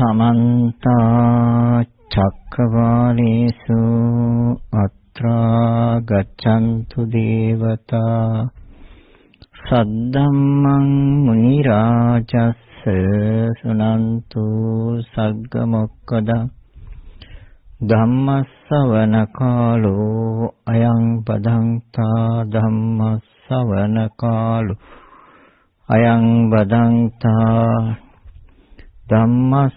සමන්ත චක්කවාලේසු අත්‍රා ගච්ඡන්තු දේවතා සද්දම්මං මුනි රාජස් සුනන්තු සග්ග මොක්කදං ධම්මස්සවන කාලෝ අයං පදංතා ධම්මස්සවන කාලෝ අයං බදංතා ධම්මස්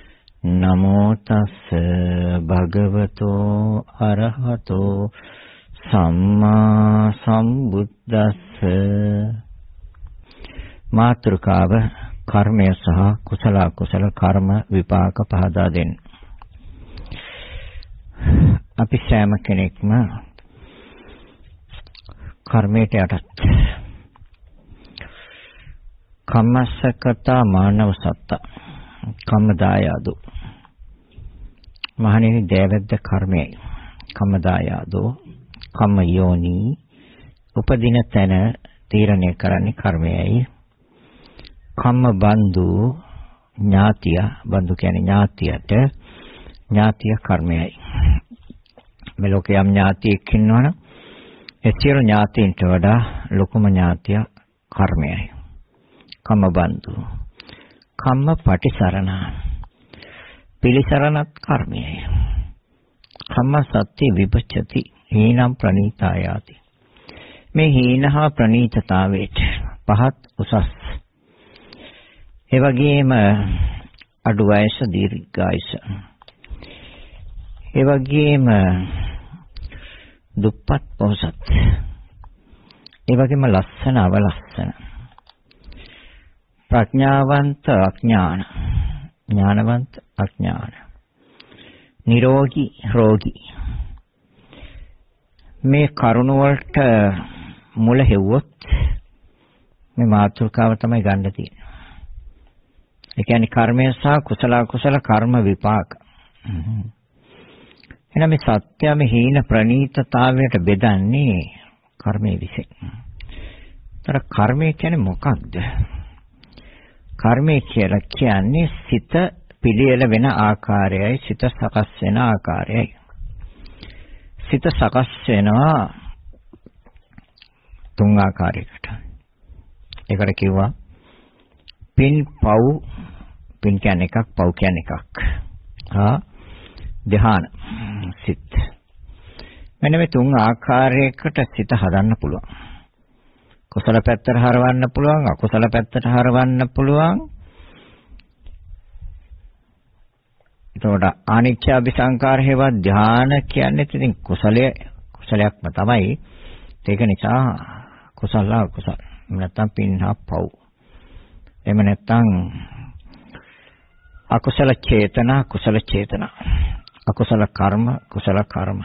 නමෝ තස්ස භගවතෝ අරහතෝ සම්මා සම්බුද්දස්ස මාත්‍රකාව කර්මය සහ කුසල කුසල කර්ම විපාක පහදා දෙන්න. අපි සෑම කෙනෙක්ම කර්මයට යටත් කම්මස්සකතා මානව සත්තා කම්මදායාදෝ මහණෙනි දෑවැද්ද කර්මයයි කම්මදායාදෝ කම්ම යෝනි උපදින තැන තීරණය කරන්නේ කර්මයයි කම්ම බන්දු ඥාතිය බන්දු කියන්නේ ඥාතියට ඥාතිය කර්මයයි මේ ලෝකේ යම් ඥාතියෙක් ඉන්නවනම් ඒ සියලු ඥාතීන්ට වඩා ලොකුම ඥාතිය කර්මයයි කම්ම බන්දු කම්ම පටිසරණ පිළිසරණත් කර්මයයි කම්ම සත්‍ය විපච්චති හීනම් ප්‍රණීතායාති මේ හීනහා ප්‍රණීතතාවේට පහත් උසස් ඒ වගේම අඩු වයස දීර්ඝායස ඒ වගේම දුප්පත් පොහසත් ඒ වගේම ලස්සන අවලස්සන ප්‍රඥාවන්ත අඥාන ඥානවන්ත අඥාන නිරෝගී රෝගී මේ කරුණ වලට මුල හෙව්වොත් මේ මාතෘකාව තමයි ගන්න තියෙන්නේ. ඒ කියන්නේ කර්මය සහ කුසල කුසල කර්ම විපාක. එහෙනම් මේ සත්‍යම හීන ප්‍රනීතතාවයට බෙදන්නේ කර්මයේ විසින්. තර කර්මය කියන්නේ මොකක්ද? කර්මය කියලා කියන්නේ සිත පිළියෙල වෙන ආකාරයයි සිත සකස් වෙන ආකාරයයි. සිත සකස් වෙනවා තුන් ආකාරයකට. ඒකට කිව්වා පින් පව් පින් කියන්නේ එකක් පව් කියන්නේ එකක්. හා ධ්‍යාන සිත්. මෙන්න මේ තුන් ආකාරයකට සිත හදන්න පුළුවන්. කුසල පැත්තට හරවන්න පුළුවන් අකුසල පැත්තට හරවන්න පුළුවන් එතකොට අනිච්ච අபிසංකාර හේවා ධාන කියන්නේ ඉතින් කුසලය කුසලයක්ම තමයි ඒක නිසා කුසල කුසල නැත්තම් පින්හා පව් එහෙම නැත්තම් අකුසල චේතනා කුසල චේතනා අකුසල කර්ම කුසල කර්ම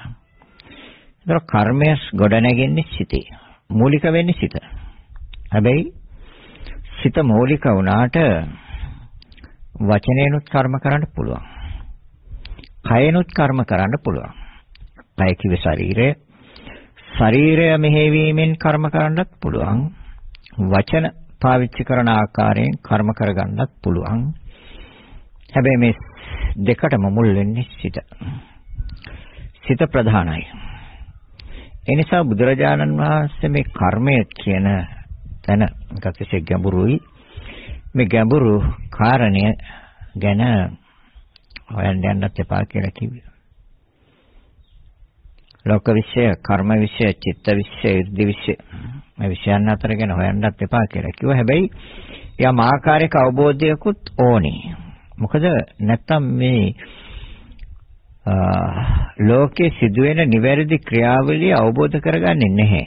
එතකොට කර්මය ගොඩ නැගෙන්නේ සිතේ මූලික වෙන්නේ සිත. හැබැයි සිත මූලික වුණාට වචනේනුත් කර්ම කරන්න පුළුවන්. කයනුත් කර්ම කරන්න පුළුවන්. කය කිව්වේ ශරීරය. ශරීරය මෙහෙවීමෙන් කර්ම කරන්නත් පුළුවන්. වචන පාවිච්චි කරන ආකාරයෙන් කර්ම කරගන්නත් පුළුවන්. හැබැයි මේ දෙකටම මුල් වෙන්නේ සිත. සිත ප්‍රධානයි. එනිසා බුදුරජාණන් වහන්සේ මේ කර්මය කියන තැන එකක්සේ ගැඹුරුයි. මේ ගැඹුරු කාරණය ගැන හොයන්න යන්නත් එපා කියලා කිව්වා. ලෝක විශ්ය, කර්ම විශ්ය, චිත්ත විශ්ය, ඉර්ධි විශ්ය මේ විශ්යන් අතර ගැන හොයන්නත් එපා කියලා කිව්වා. හැබැයි යම් ආකාරයක අවබෝධයකුත් ඕනේ. මොකද නැත්තම් මේ ලෝකයේ සිදුවෙන නිවැරදි ක්‍රියාවලිය අවබෝධ කරගන්නේ නැහැ.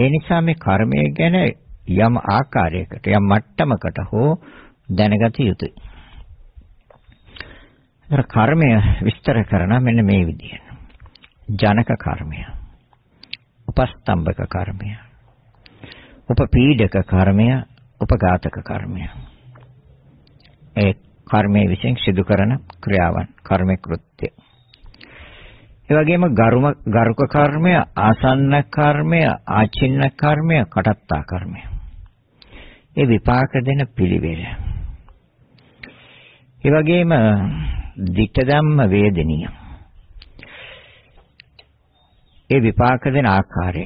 ඒ නිසා මේ කර්මය ගැන යම් ආකාරයකට යම් මට්ටමකට හෝ දැනගත යුතුයි. ඒතර කර්මය විස්තර කරන මෙන්න මේ විදිහට. ජනක කර්මය. උපස්තම්භක කර්මය. උපපීඩක කර්මය, උපඝාතක කර්මය. ඒ කර්මයේ විසින් සිදු කරන ක්‍රියාවන්, කර්ම කෘත්‍ය. ඒ වගේම ගරුම ගරුක කර්මය, ආසන්න කර්මය, ආචින්න කර්මය, කටත්තා කර්මය. ඒ විපාක දෙන පිළිවෙල. ඒ වගේම ditta ධම්ම වේදනීය. ඒ විපාක දෙන ආකාරය.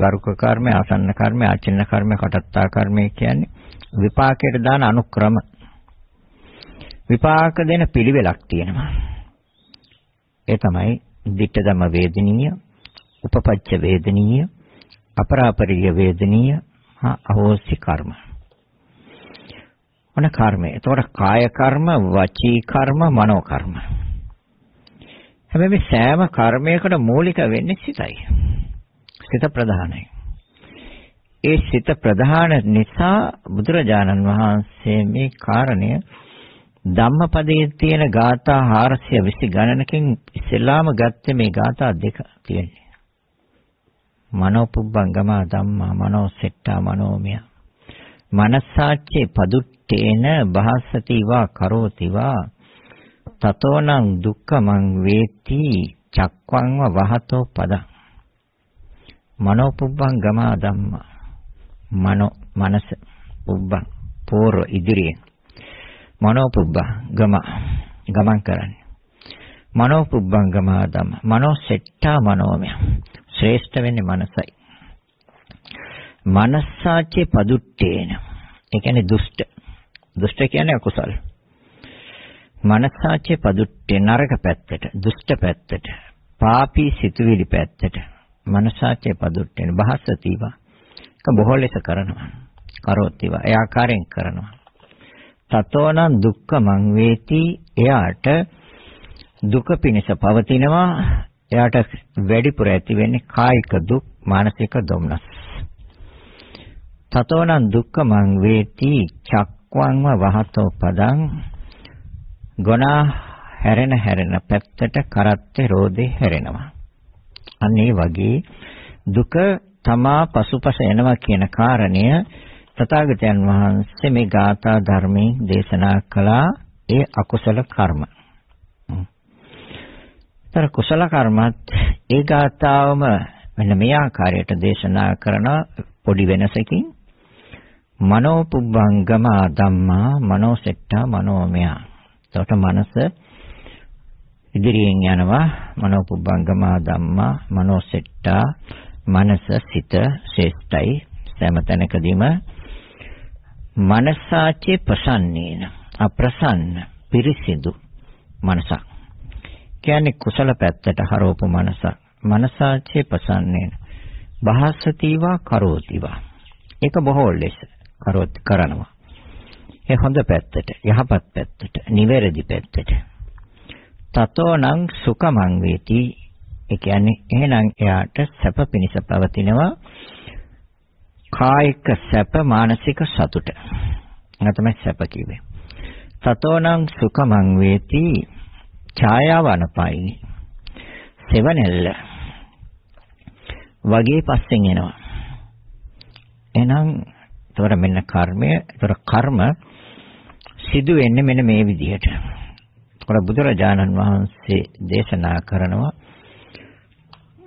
ගරුක කර්මය, ආසන්න කර්මය, ආචින්න කර්මය, කටත්තා කර්මය කියන්නේ විපාකයට දාන අනුක්‍රම. විපාක දෙන පිළිවෙලක් තියෙනවා. ඒ තමයි ditta ධම්ම වේදනීය, උපපච්ච වේදනීය, අපරාපරිය වේදනීය අහෝසි කර්ම. ඔන කර්මය. එතකොට කාය කර්ම, වචී කර්ම, මනෝ කර්ම. හැබැයි මේ සෑම කර්මයකට මූලික වෙන්නේ සිතයි. සිත ප්‍රධානයි. ඒ සිත ප්‍රධාන නිසා බුදුරජාණන් වහන්සේ මේ කාරණය ධම්මපදයේ තියෙන ગાථා 420 ගණනකින් ඉස්සෙල්ලාම ගත්තේ මේ ગાථා දෙක තියෙන්නේ. මනෝපුබ්බංගම ධම්මා මනෝසෙට්ටා මනෝමිය මනසාච්චේ පදුට්ඨේන භාසති වා කරෝති වා තතෝනං දුක්ඛමං වේති චක්වංව වහතෝ පදං මනෝපුබ්බං ගමා ධම්මා මනෝ මනස පුබ්බං පෝර ඉදිරියෙන් මනෝපුබ්බං ගම ගමන් කරන්නේ මනෝපුබ්බං ගමා ධම්මා මනෝ සෙට්ටා මනෝමය ශ්‍රේෂ්ඨ වෙන්නේ මනසයි. මනස්සාචේ පදුට්ටේන. ඒ කියන්නේ දුෂ්ට. දුෂ්ට කියන්නේ අකුසල්. මනස්සාචේ පදුට්ටේ නරක පැත්තට, දුෂ්ට පැත්තට, පාපී සිතුවිලි පැත්තට. මනසාචේ පදුට්ටේන බහසතිවා. ඒක බොහෝ ලෙස කරනවා. කරෝතිවා. ඒ ආකාරයෙන් කරනවා. තතෝනම් දුක්ඛ මං වේති එයාට දුක පිණිස පවතිනවා එයාට වැඩිපුර ඇති වෙන්නේ කායික දුක්, මානසික දුම්නස්. තතෝනං දුක්ඛමං වේති චක්වංව වහතෝ පදං ගුණා හැරෙන හැරෙන පැත්තට කරත්තේ රෝදේ හැරෙනවා. අන්න ඒ වගේ දුක තමා පසුපස එනවා කියන කාරණය තථාගතයන් වහන්සේ මේ ගාථා ධර්මයෙන් දේශනා කළා ඒ අකුසල කර්ම. අර කුසල කර්මත් ඒ ගාතාවම මෙන්න මේ ආකාරයට දේශනා කරන පොඩි වෙනසකින් මනෝ පුබ්බංගම ධම්මා මනෝ සෙට්ටා මනෝමය. එතකොට මනස ඉදිරියෙන් යනවා මනෝ පුබ්බංගම ධම්මා මනෝ සෙට්ටා මනස සිත ශේෂ්ඨයි සෑම තැනකදීම මනසාචේ ප්‍රසන්නේන අප්‍රසන්න පිරිසිදු මනසක් කියන්නේ කුසල පැත්තට හරවපු මනස. මනසාචේ පසන්නේන. භාසතිවා කරෝතිවා. ඒක බොහෝ ලෙස කරොත් කරනවා. ඒ හොඳ පැත්තට, යහපත් පැත්තට, නිවැරදි පැත්තට. තතෝනම් සුඛමං වේති. ඒ කියන්නේ එහෙනම් එයාට සැප පිණිස පවතිනවා. කායික සැප, මානසික සතුට. නැත්නම් සැප කිව්වේ. තතෝනම් සුඛමං වේති ඡායාව අනපයිනේ. සෙවණැල්ල වගේ පස්සෙන් එනවා. එහෙනම් ඒතර මෙන්න කර්මය, ඒතර කර්ම සිදු වෙන්නේ මෙන්න මේ විදිහට. ඒතර බුදුරජාණන් වහන්සේ දේශනා කරනවා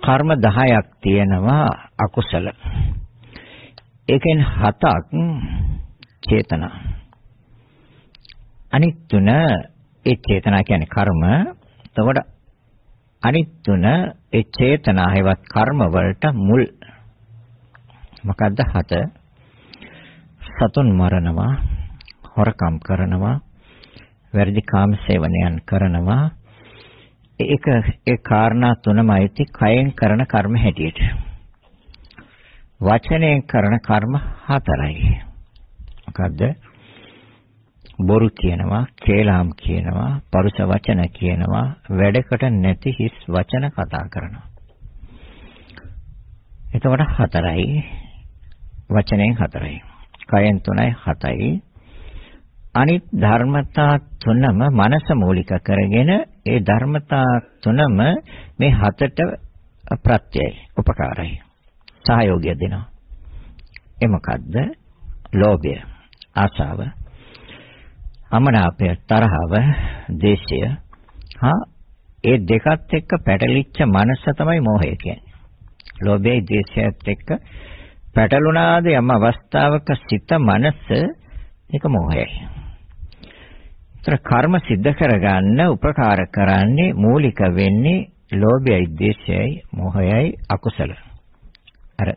කර්ම 10ක් තියෙනවා අකුසල. ඒකෙන් හතක් චේතනා. අනිත් තුන ඒ චේතනා කියන්නේ කර්ම. එතකොට අනිත් තුන ඒ චේතනා හේවත් කර්ම වලට මුල්. මොකද්ද හත? සතුන් මරනවා, හොරකම් කරනවා, වැරදි කාම සේවනයන් කරනවා. ඒක ඒ කාරණා තුනමයි ති කයෙන් කරන කර්ම හැටියට. වචනයෙන් කරන කර්ම හතරයි. මොකද්ද? බොරු කියනවා, කේලාම් කියනවා, පරුෂ වචන කියනවා, වැඩකට නැති හිස් වචන කතා කරනවා. එතකොට හතරයි වචනයෙන් හතරයි. කයෙන් තුනයි හතයි. අනිත් ධර්මතා තුනම මනස මූලික කරගෙන ඒ ධර්මතා තුනම මේ හතට ප්‍රත්‍යයයි, උපකාරයි. සහයෝගය දෙනවා. ඒ මොකද්ද? ලෝභය, ආසාව, අමනාපය තරහව දේශය හා ඒ දෙකත් එක්ක පැටලිච්ච මනස තමයි මෝහය කියන්නේ. ලෝභයයි දේශයත් එක්ක පැටලුණාද යම් අවස්ථාවක සිත මනස ඒක මෝහයයි. ඒතර කර්ම સિદ્ધ කරගන්න උපකාර කරන්නේ මූලික වෙන්නේ ලෝභයයි දේශයයි මෝහයයි අකුසල. අර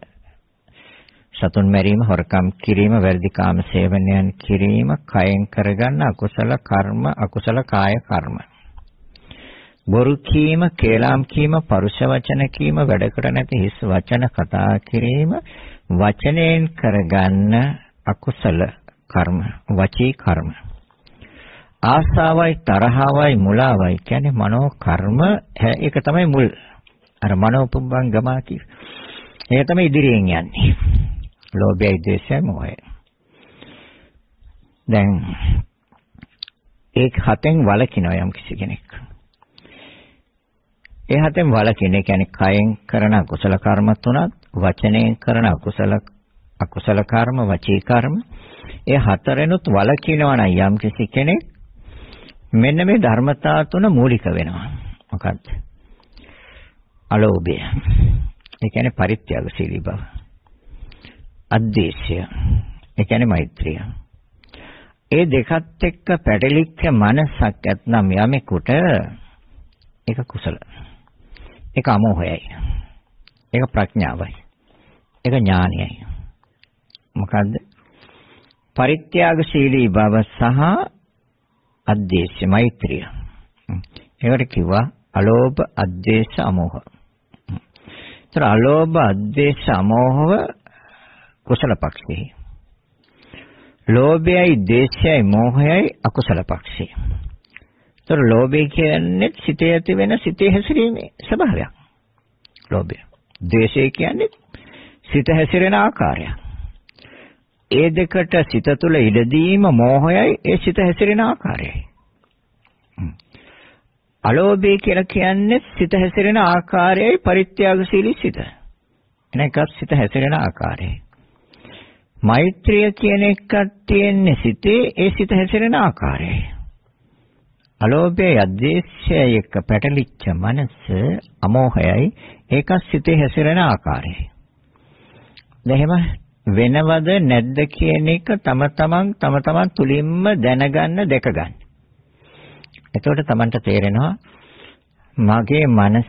සතුන් මැරීම, හොරකම් කිරීම, වැරදි කාම සේවනයන් කිරීම, කයෙන් කරගන්න අකුසල කර්ම, අකුසල කාය කර්ම. බොරු කීම, කේලම් කීම, පරුෂ වචන කීම, වැඩකට නැති හිස් වචන කතා කිරීම, වචනයෙන් කරගන්න අකුසල කර්ම, වචී කර්ම. ආසාවයි තරහවයි මුලාවයි කියන්නේ මනෝ කර්ම ඒක තමයි මුල් අර මනෝ පුබ්බංගමා කිය. ඒක තමයි ඉදිරියෙන් යන්නේ. ලෝභයයි ද්වේෂයයි මෝහයයි. දැන් ඒ හතෙන් වළකිනවා යම් කිසි කෙනෙක්. ඒ හතෙන් වළකින ඒ කියන්නේ කයෙන් කරන අකුසල කර්මත් උනත් වචනයෙන් කරන අකුසල අකුසල කර්ම වචී කර්ම ඒ හතරෙනුත් වළකිනවා නම් යම් කිසි කෙනෙක් මෙන්න මේ ධර්මතා තුන මූලික වෙනවා. මොකද්ද? අලෝභය. ඒ කියන්නේ පරිත්‍යාගශීලී බව. අද්දේශය. ඒ කියන්නේ මෛත්‍රිය. ඒ දෙකත් එක්ක පැටලිච්ච මනසක් ඇත්නම් යමෙකුට ඒක කුසල. ඒක අමෝහයයි. ඒක ප්‍රඥාවයි. ඒක ඥානයයි. මොකද්ද? පරිත්‍යාගශීලී බව සහ අද්දේශය මෛත්‍රිය. ඒකට කිව්වා අලෝභ අද්දේශ අමෝහ. ඒතර අලෝභ අද්දේශ අමෝහව කුසල පක්ෂෙහි. ලෝභයයි, ද්වේෂයයි, මෝහයයි අකුසල පක්ෂේ. ඒතර ලෝභය කියන්නේ සිතේ ඇති වෙන සිතේ හැසිරීමේ ස්වභාවයක්. ලෝභය. ද්වේෂය කියන්නේ සිත හැසිරෙන ආකාරය. ඒ දෙකට සිත තුළ ඉඩදීම මෝහයයි ඒ සිත හැසිරෙන ආකාරයයි. අලෝභය කියලා කියන්නේ සිත හැසිරෙන ආකාරයයි පරිත්‍යාගශීලී සිත. එන එකත් සිත හැසිරෙන ආකාරයයි. මෛත්‍රිය කියන එකක් තියෙන්නේ සිතේ ඒ සිත හැසිරෙන ආකාරයයි. අලෝභය යද්දේශය එක්ක පැටලිච්ච මනස අමෝහයයි ඒකත් සිතේ හැසිරෙන ආකාරයයි. දැන් වෙනවද නැද්ද කියන එක තම තමන් තම තමන් තුලින්ම දැනගන්න දැකගන්න. එතකොට තමන්ට තේරෙනවා මගේ මනස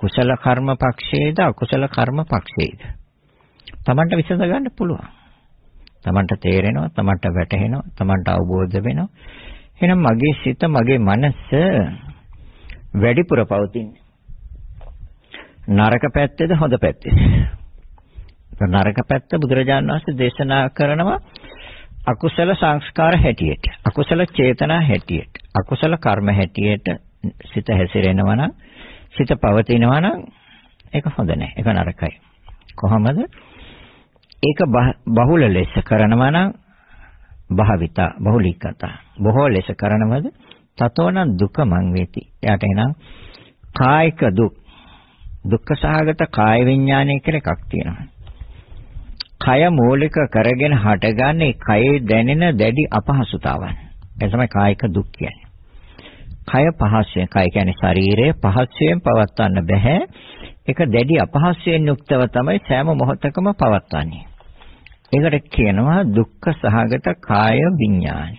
කුසල කර්ම පක්ෂේද අකුසල කර්ම පක්ෂේද Tamanට විසඳ ගන්න පුළුවන්. Tamanට තේරෙනවා, Tamanට වැටහෙනවා, Tamanට අවබෝධ වෙනවා. එහෙනම් මගේ සිත, මගේ මනස වැඩිපුර පවතින්නේ නරක පැත්තේද හොඳ පැත්තේද? නරක පැත්ත බුදුරජාණන් වහන්සේ දේශනා කරනවා අකුසල සංස්කාර හැටියට අකුසල චේතනා හැටියට අකුසල කර්ම හැටියට සිත හැසිරෙනවා නම් සිත පවතිනවා නම් ඒක හොඳ නැහැ ඒක නරකයි කොහොමද ඒක බහුල ලෙස කරනවා නම් භාවිත බහුලිකත බොහෝ ලෙස කරනවද තතෝන දුකමං වේති එයාට එනම් කායික දුක් දුක්ඛ සහගත කාය විඥානය කියලා එකක් තියෙනවා කය මූලික කරගෙන හටගන්නේ කයේ දැනෙන දැඩි අපහසුතාවන් ඒ තමයි කායික දුක් කියන්නේ කය පහසයෙන් කය කියන්නේ ශරීරය පහසයෙන් පවත්වන්න බෑ ඒක දැඩි අපහසයෙන් යුක්තව තමයි සෑම මොහොතකම පවත්වන්නේ ඒකට කියනවා දුක්ඛ සහගත කාය විඥානය.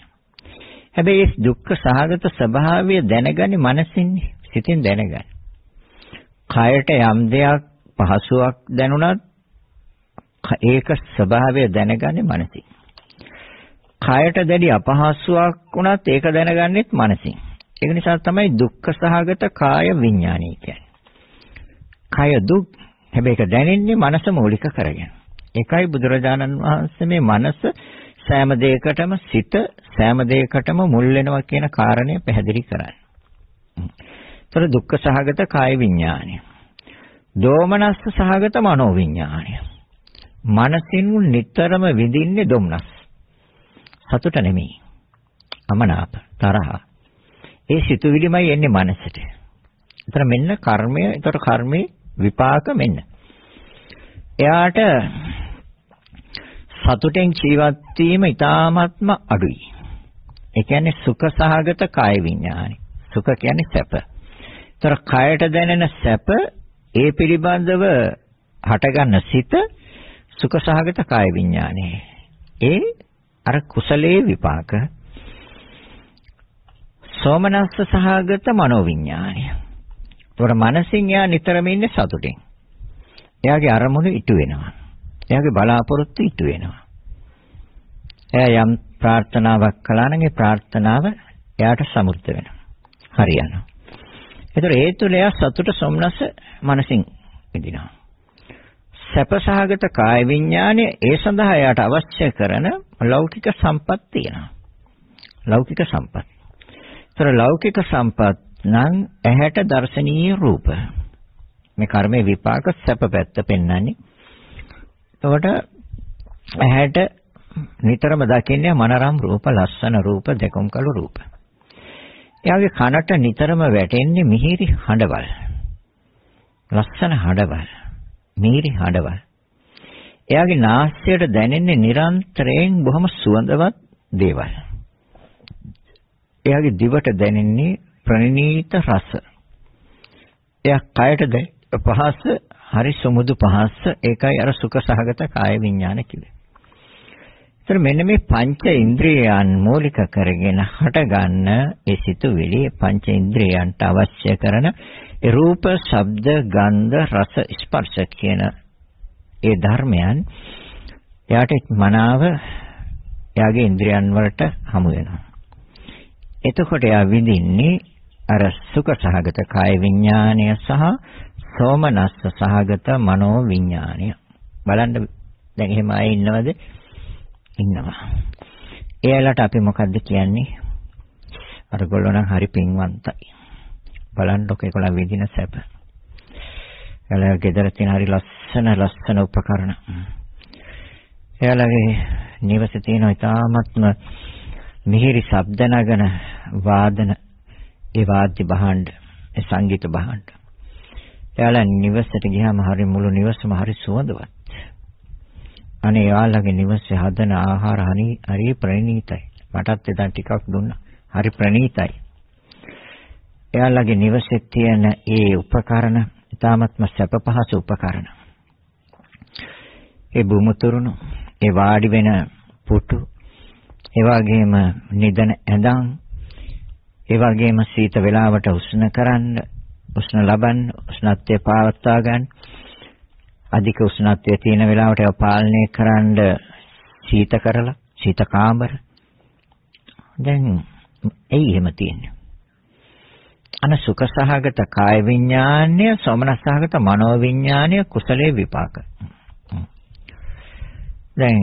හැබැයි මේ දුක්ඛ සහගත ස්වභාවය දැනගන්නේ මනසින්නේ, සිතෙන් දැනගන්නේ. කයට යම් දෙයක් පහසුවක් දැනුණත් ඒක ස්වභාවය දැනගන්නේ මනසින්. කයට දැඩි අපහසුාවක් වුණත් ඒක දැනගන්නෙත් මනසින්. ඒක නිසා තමයි දුක්ඛ සහගත කාය විඥානය කියන්නේ. කය දුක් හැබැයි ඒක දැනෙන්නේ මනස මූලික කරගෙන. ඒකයි බුදුරජාණන් වහන්සේ මේ මනස සෑම දෙයකටම සිත සෑම දෙයකටම මුල් වෙනවා කියන කාරණය පැහැදිලි කරන්නේ. ඒතර දුක්ඛ සහගත කාය විඥානය. දෝමනස්ස සහගත මනෝ විඥානය. මනසින් නිතරම විඳින්නේ දොම්නස්. සතුට නෙමෙයි. අමනාප තරහ. ඒ සිතුවිලිමයි එන්නේ මනසට. ඒතර මෙන්න කර්මය, ඒතර කර්මේ විපාක මෙන්න. එයාට සතුටෙන් ජීවත් වීම ඊ타මාත්ම අඩුයි. ඒ කියන්නේ සුඛ සහගත කාය විඥානයි. සුඛ කියන්නේ සැප. ඒතර කායට දැනෙන සැප ඒ පිළිබඳව හටගන්න සිත සුඛ සහගත කාය විඥානේ. ඒ අර කුසලයේ විපාක සෝමනස්ස සහගත මනෝවිඥාණය. ඒතොර මනසින් යා නිතරම ඉන්නේ සතුටින්. එයාගේ අරමුණු ඉටු වෙනවා. එයාගේ බලාපොරොත්තු ඉටු වෙනවා. එයා යම් ප්‍රාර්ථනාවක් කළා නම් ඒ ප්‍රාර්ථනාව එයාට සමෘද්ධ වෙනවා. හරියනවා. ඒතර ඒ තුළ එයා සතුට සොම්නස මනසින් විඳිනවා. සැපසහගත කාය විඥානය ඒ සඳහා එයාට අවශ්‍ය කරන ලෞකික සම්පත් තියෙනවා. ලෞකික සම්පත්. ඒතර ලෞකික සම්පත් නම් ඇහැට දර්ශනීය රූප. මේ කර්මයේ විපාක සැප පැත්ත පෙන්වන්නේ එතකොට ඇහැට නිතරම දකින්නේ මනරම් රූප, ලස්සන රූප, දෙකම් කළු රූප. එයාගේ කනට නිතරම වැටෙන්නේ මිහිරි හඬවල්. ලස්සන හඬවල්. මිහිරි හඬවල්. එයාගේ නාස්‍යයට දැනෙන්නේ නිරන්තරයෙන් බොහොම සුවඳවත් දේවල්. එයාගේ දිවට දැනෙන්නේ ප්‍රණීත රස. එයා කයට දැනෙන පහස හරි සුමුදු පහස්ස ඒකයි අර සුඛ සහගත කාය විඥාන කිව්වේ. ඒතර මෙන්න මේ පංච ඉන්ද්‍රියයන් මූලික කරගෙන හටගන්න ඒ සිතුවිලි පංච ඉන්ද්‍රියයන්ට අවශ්‍ය කරන රූප, ශබ්ද, ගන්ධ, රස, ස්පර්ශ කියන ඒ ධර්මයන් එයාට මනාව එයාගේ ඉන්ද්‍රියන් වලට හමු වෙනවා. එතකොට එයා විඳින්නේ අර සුඛ සහගත කාය විඥානය සහ සෝමනස්ස සහගත මනෝ විඥානය. බලන්න දැන් එහෙම අය ඉන්නවද? ඉන්නවා. එයාලට අපි මොකද්ද කියන්නේ? අර ගොල්ලෝ නම් හරි පින්වන්තයි. බලන්නකො ඒගොල්ලෝ විඳින සැප. එයාලගේ ගෙදර තියෙන හරි ලස්සන ලස්සන උපකරණ. එයාලගේ නිවසේ තියෙන ඉතාමත්ම මිහිරි ශබ්ද නගන වාදන ඒ වාද්‍ය භාණ්ඩ ඒ සංගීත භාණ්ඩ එයාලා නිවසට ගියාම හරි මුළු නිවසම හරි සුවඳවත්. අනේ එයාලගේ නිවසේ හදන ආහාර හරි හරි ප්‍රණීතයි. මටත් එදා ටිකක් දුන්නා. හරි ප්‍රණීතයි. එයාලගේ නිවසේ තියෙන ඒ උපකරණ ඉතාමත්ම සැප පහසු උපකරණ. ඒ බුමුතුරුණු, ඒ වාඩි වෙන පුටු, ඒ වගේම නිදන ඇඳන්, ඒ වගේම සීත වේලාවට උෂ්ණ කරන්න උෂ්ණ ලබන්න උෂ්ණත්වය පවත්වා ගන්න අධික උෂ්ණත්වය තියෙන වෙලාවට ඒවා පාලනය කරන්න සීත කරලා සීත කාමර දැන් ඇයි එහෙම තියෙන්නේ අන සුඛ සහගත කාය විඥානය සෝමනස් සහගත මනෝ විඥානය කුසලයේ විපාක දැන්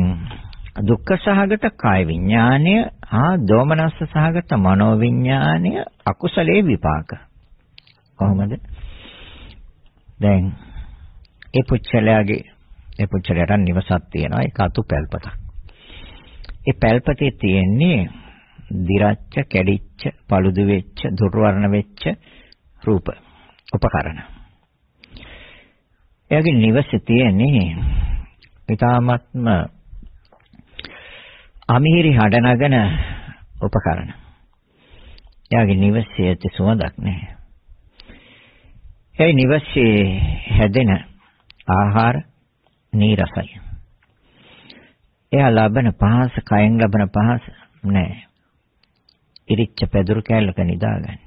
දුක්ඛ සහගත කාය විඥානය හා දෝමනස්ස සහගත මනෝ විඥානය අකුසලයේ විපාක කොහොමද? දැන් ඒ පුච්චලයාගේ ඒ පුච්චලයට නිවසක් තියෙනවා ඒක අතු පැල්පතක්. ඒ පැල්පතේ තියෙන්නේ දිරච්ච, කැඩිච්ච, paludu වෙච්ච, දුර්වර්ණ වෙච්ච රූප උපකරණ. එයාගේ නිවසේ තියෙන්නේ ඊ타ත්ම අමිහිරි හඬ නගන උපකරණ. එයාගේ නිවසේ ඇති සුවඳක් නැහැ. ඒයි නිවසේ හැදෙන ආහාර නීරසයි. එයා ලබන පහස, කයෙන් ලබන පහස නෑ. ඉරිච්ච පැදුරු කැලක නිදාගන්නේ.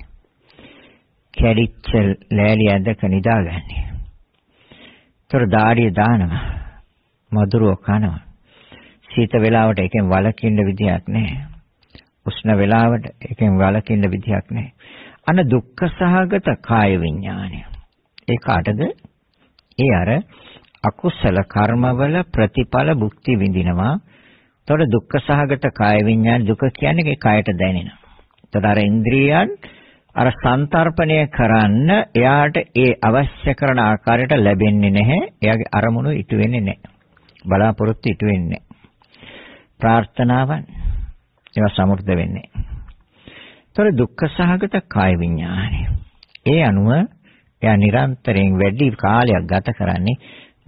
කැරිච්ච ලෑලි ඇඳක නිදාගන්නේ. තොර දාඩිය දානවා. මధుරව කනවා. සීත වේලාවට එකෙන් වලකින්න විදියක් නෑ. උෂ්ණ වේලාවට එකෙන් වලකින්න විදියක් නෑ. අන දුක්ඛ සහගත කාය විඥානය. ඒ කාටද? ඒ අර අකුසල කර්මවල ප්‍රතිඵල භුක්ති විඳිනවා. එතකොට දුක්ඛ සහගත කාය විඤ්ඤාණ දුක කියන්නේ ඒ කායට දැනෙනවා. එතකොට අර ඉන්ද්‍රියයන් අර සංතරපණය කරන්න එයාට ඒ අවශ්‍ය කරන ආකාරයට ලැබෙන්නේ නැහැ. එයාගේ අරමුණු ඉටු වෙන්නේ නැහැ. බලාපොරොත්තු ඉටු වෙන්නේ ප්‍රාර්ථනාවන් ඒවා සමෘද්ධ වෙන්නේ. ඒතර දුක්ඛ සහගත කාය විඥානය. ඒ අනුව එයා නිරන්තරයෙන් වැඩි කාලයක් ගත කරන්නේ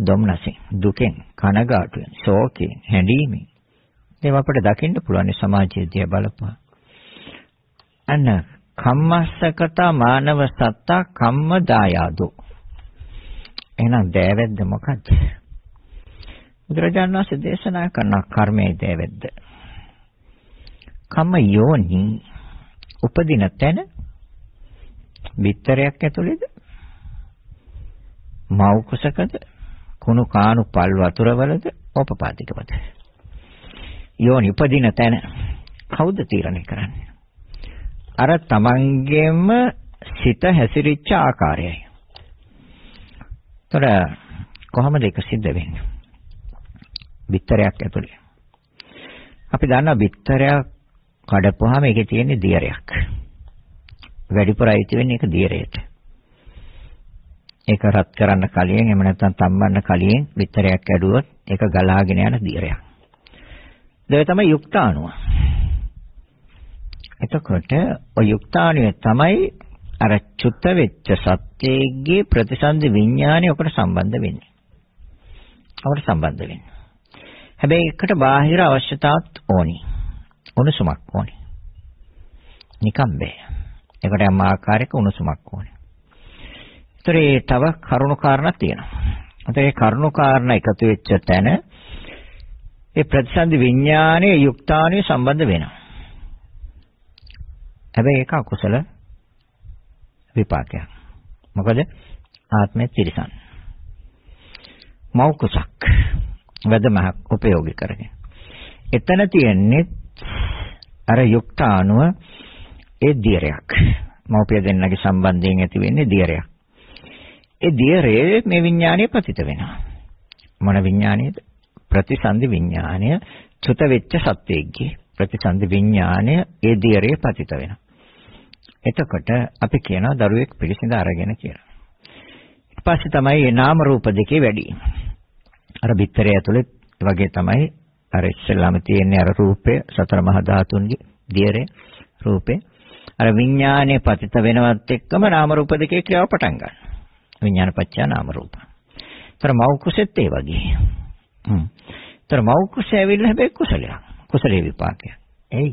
දුම්නසින් දුකෙන් කනගාටුවෙන් ශෝකයෙන් හැඬීමෙන් ඒවා අපිට දකින්න පුළුවන් සමාජයේදී බලපුවා අන්න කම්මස්සකත මානව සත්තා කම්මදායාදෝ එහෙනම් දෑවැද්ද මොකක්ද බුදුරජාණන් වහන්සේ දේශනා කරන කර්මයේ දෑවැද්ද කම්ම යෝනි උපදින තැන විතරයක් ඇතුළේද මව් කුසකද කුණු කාණු පල් වතුරවලද ඕපපාතිකවද යෝනි උපදින තැන කවුද තීරණය කරන්නේ අර තමන්ගේම සිත හැසිරිච්ච ආකාරයයි තොර කොහොමද ඒක සිද්ධ වෙන්නේ බිත්තරයක් ඇතුලේ අපි දන්නා බිත්තරයක් කඩපුවාම ඒකේ තියෙන දියරයක් වැඩිපුර අයිති වෙන්නේ ඒක දියරයට ඒක රත් කරන්න කලින් එහෙම නැත්නම් තම්බන්න කලින් විතරයක් ඇඩුවොත් ඒක ගලාගෙන යන දියරයක්. දෙය තමයි යුක්තාණුව. එතකොට ඔය යුක්තාණුවේ තමයි අර චුත වෙච්ච සත්‍යයේ ප්‍රතිසන්දි විඥානය ඔකට සම්බන්ධ වෙන්නේ. ඔකට සම්බන්ධ වෙන්නේ. හැබැයි එකට බාහිර අවශ්‍යතාවත් ඕනි. උණුසුමක් ඕනි. නිකම් බෑ. ඒකට යම් ආකාරයක උණුසුමක් ඕනි. සූත්‍රයේ තව කරුණාකාරණා තියෙනවා. අතට ඒ කරුණාකාරණා එකතු වෙච්ච තැන ඒ ප්‍රතිසන්දි විඥානයේ යුක්තාණිය සම්බන්ධ වෙනවා. හැබැයි ඒක අකුසල විපාකයක්. මොකද ආත්මය තිරසන්. මෞකසක් වැදමහක් උපයෝගී කරගෙන. එතන තියෙන්නේ අර යුක්තාණුව ඒ දියරයක්. මෞපිය දෙන්නගේ සම්බන්ධයෙන් ඇති වෙන්නේ දියරයක්. ඒ දියරේ මේ විඥානය පතිත වෙනවා. මොන විඥානයේද? ප්‍රතිසන්දි විඥානය චුත වෙච්ච සත්‍යයේ ප්‍රතිසන්දි විඥානය ඒ දියරේ පතිත වෙනවා. එතකොට අපි කියනවා දරුවෙක් පිළිසිඳ අරගෙන කියලා. ඊට පස්සේ තමයි මේ නාම රූප දෙකේ වැඩි. අර බිත්තරය ඇතුලේ වගේ තමයි අර ඉස්සෙල්ලාම තියෙන්නේ අර රූපය සතර මහා ධාතුන්ගේ දියරේ රූපේ. අර විඥානයේ පතිත වෙනවත් එක්කම නාම රූප දෙකේ ක්‍රියාව පටන් ගන්නවා. විඥාන පත්‍යා නාම රූප. ඒතර මව් කුසෙත් ඒ වගේ. හ්ම්. ඒතර මව් කුස ඇවිල්ලා හැබැයි කුසලයක්. කුසලේ විපාකයක්. එයි.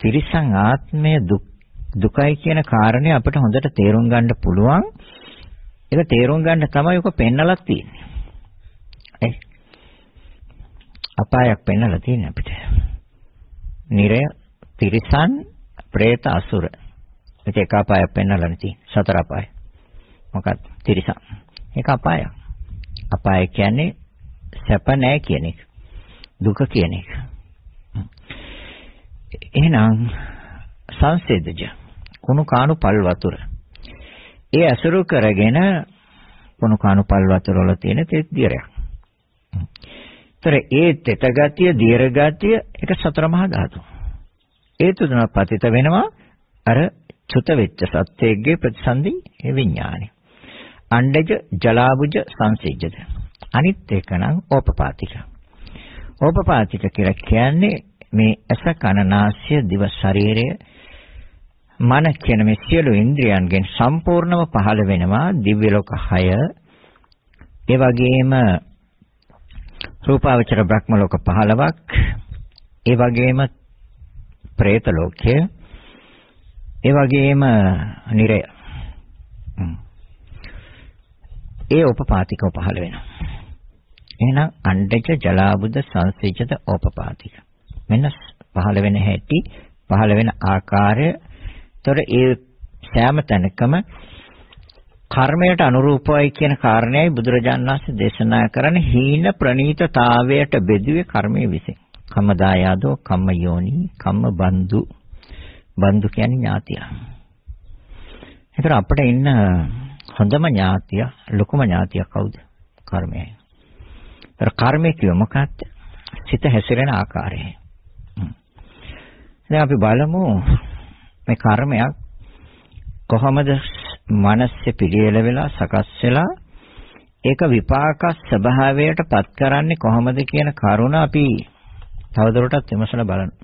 තිරිසන් ආත්මය දුක් දුකයි කියන කාරණය අපිට හොඳට තේරුම් ගන්න පුළුවන්. ඒක තේරුම් ගන්න තමයි ඔක පෙන්නලා තියෙන්නේ. ඒ අපායක් පෙන්නලා තියෙන අපිට. නිරය, තිරිසන්, പ്രേත, අසුර. ඒක එක අපායක් පෙන්නලා තියෙන්නේ. සතර අපායක්. මොකක්ද? තිරිසන්. ඒක අපායක්. අපාය කියන්නේ සැප නැහැ කියන එක. දුක කියන එක. එහෙනම් සංසේදජ කුණු කාණු පල් වතුර. ඒ අසුරු කරගෙන කුණු කාණු පල් වතුර වල තියෙන තෙත් දියරයක්. ඒතර ඒ තෙත ගතිය, දියර ගතිය ඒක සතර මහා ධාතු. ඒ තුනක් පතිත වෙනවා අර චුත වෙච්ච සත්‍යයේ ප්‍රතිසන්දි ඒ විඥානේ. අණ්ඩජ ජලාබුජ සංසේජ්‍යද. අනිත් එක නම් ඕපපාතික. ඕපපාතික කියලා කියන්නේ මේ ඇස කන නාසය දිව ශරීරය මන කියන මේ සියලු ඉන්ද්‍රියන්ගෙන් සම්පූර්ණව පහළ වෙනවා දිව්‍ය ලෝක 6 ඒ වගේම රූපාවචර බ්‍රහ්ම ලෝක 15ක් ඒ වගේම പ്രേත ලෝකය ඒ වගේම නිරය ඒ උපපාතිකව පහළ වෙනවා. එහෙනම් අණ්ඩජ ජලාබුද සංසේජත උපපාතික. මෙන්න පහළ වෙන හැටි පහළ වෙන ආකාරය. ତොර ඒ සෑම තැනකම කර්මයට අනුරූපයි කියන කාරණයයි බුදුරජාණන් වහන්සේ දේශනා කරන හීන ප්‍රනීතතාවයට බෙදුවේ කර්මයේ විසින්. කම්මදායාදෝ කම්ම යෝනි කම්ම බන්දු බන්දු කියන්නේ ඥාතිය. ඒතර අපිට ඉන්න හොඳම ඥාතිය ලොකුම ඥාතිය කවුද? කර්මයයි. ඒතර කර්මය කියව මොකක්ද? සිත හැසිරෙන ආකාරය. දැන් අපි බලමු මේ කර්මයක් කොහොමද මනසේ පිළියෙල වෙලා සකස් වෙලා ඒක විපාක ස්වභාවයට පත් කරන්නේ කොහොමද කියන කරුණ අපි තවදුරටත් විමසලා බලමු.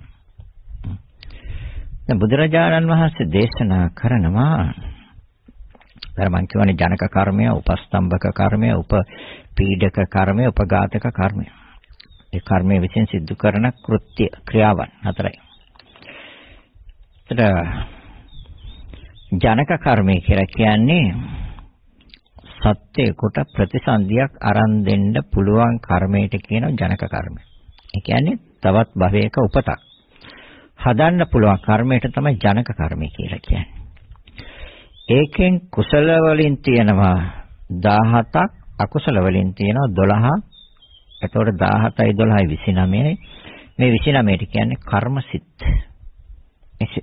දැන් බුදුරජාණන් වහන්සේ දේශනා කරනවා අර මං කියවනේ ජනක කර්මය, උපස්තම්භක කර්මය, උපපීඩක කර්මය, උපඝාතක කර්මය. ඒ කර්මයේ විසින් සිද්ධ කරන කෘත්‍ය ක්‍රියාවන් හතරයි. එතන ජනක කර්මය කියලා කියන්නේ සත්‍යයකට ප්‍රතිසන්දියක් අරන් දෙන්න පුළුවන් කර්මයට කියන ජනක කර්මය. ඒ කියන්නේ තවත් භවයක උපතක්. හදන්න පුළුවන් කර්මයට තමයි ජනක කර්මය කියලා කියන්නේ. ඒකෙන් කුසල වලින් තියෙනවා 17ක් අකුසල වලින් තියෙනවා 12. එතකොට 17යි 12යි 29යි. මේ 29ට කියන්නේ කර්මසිට.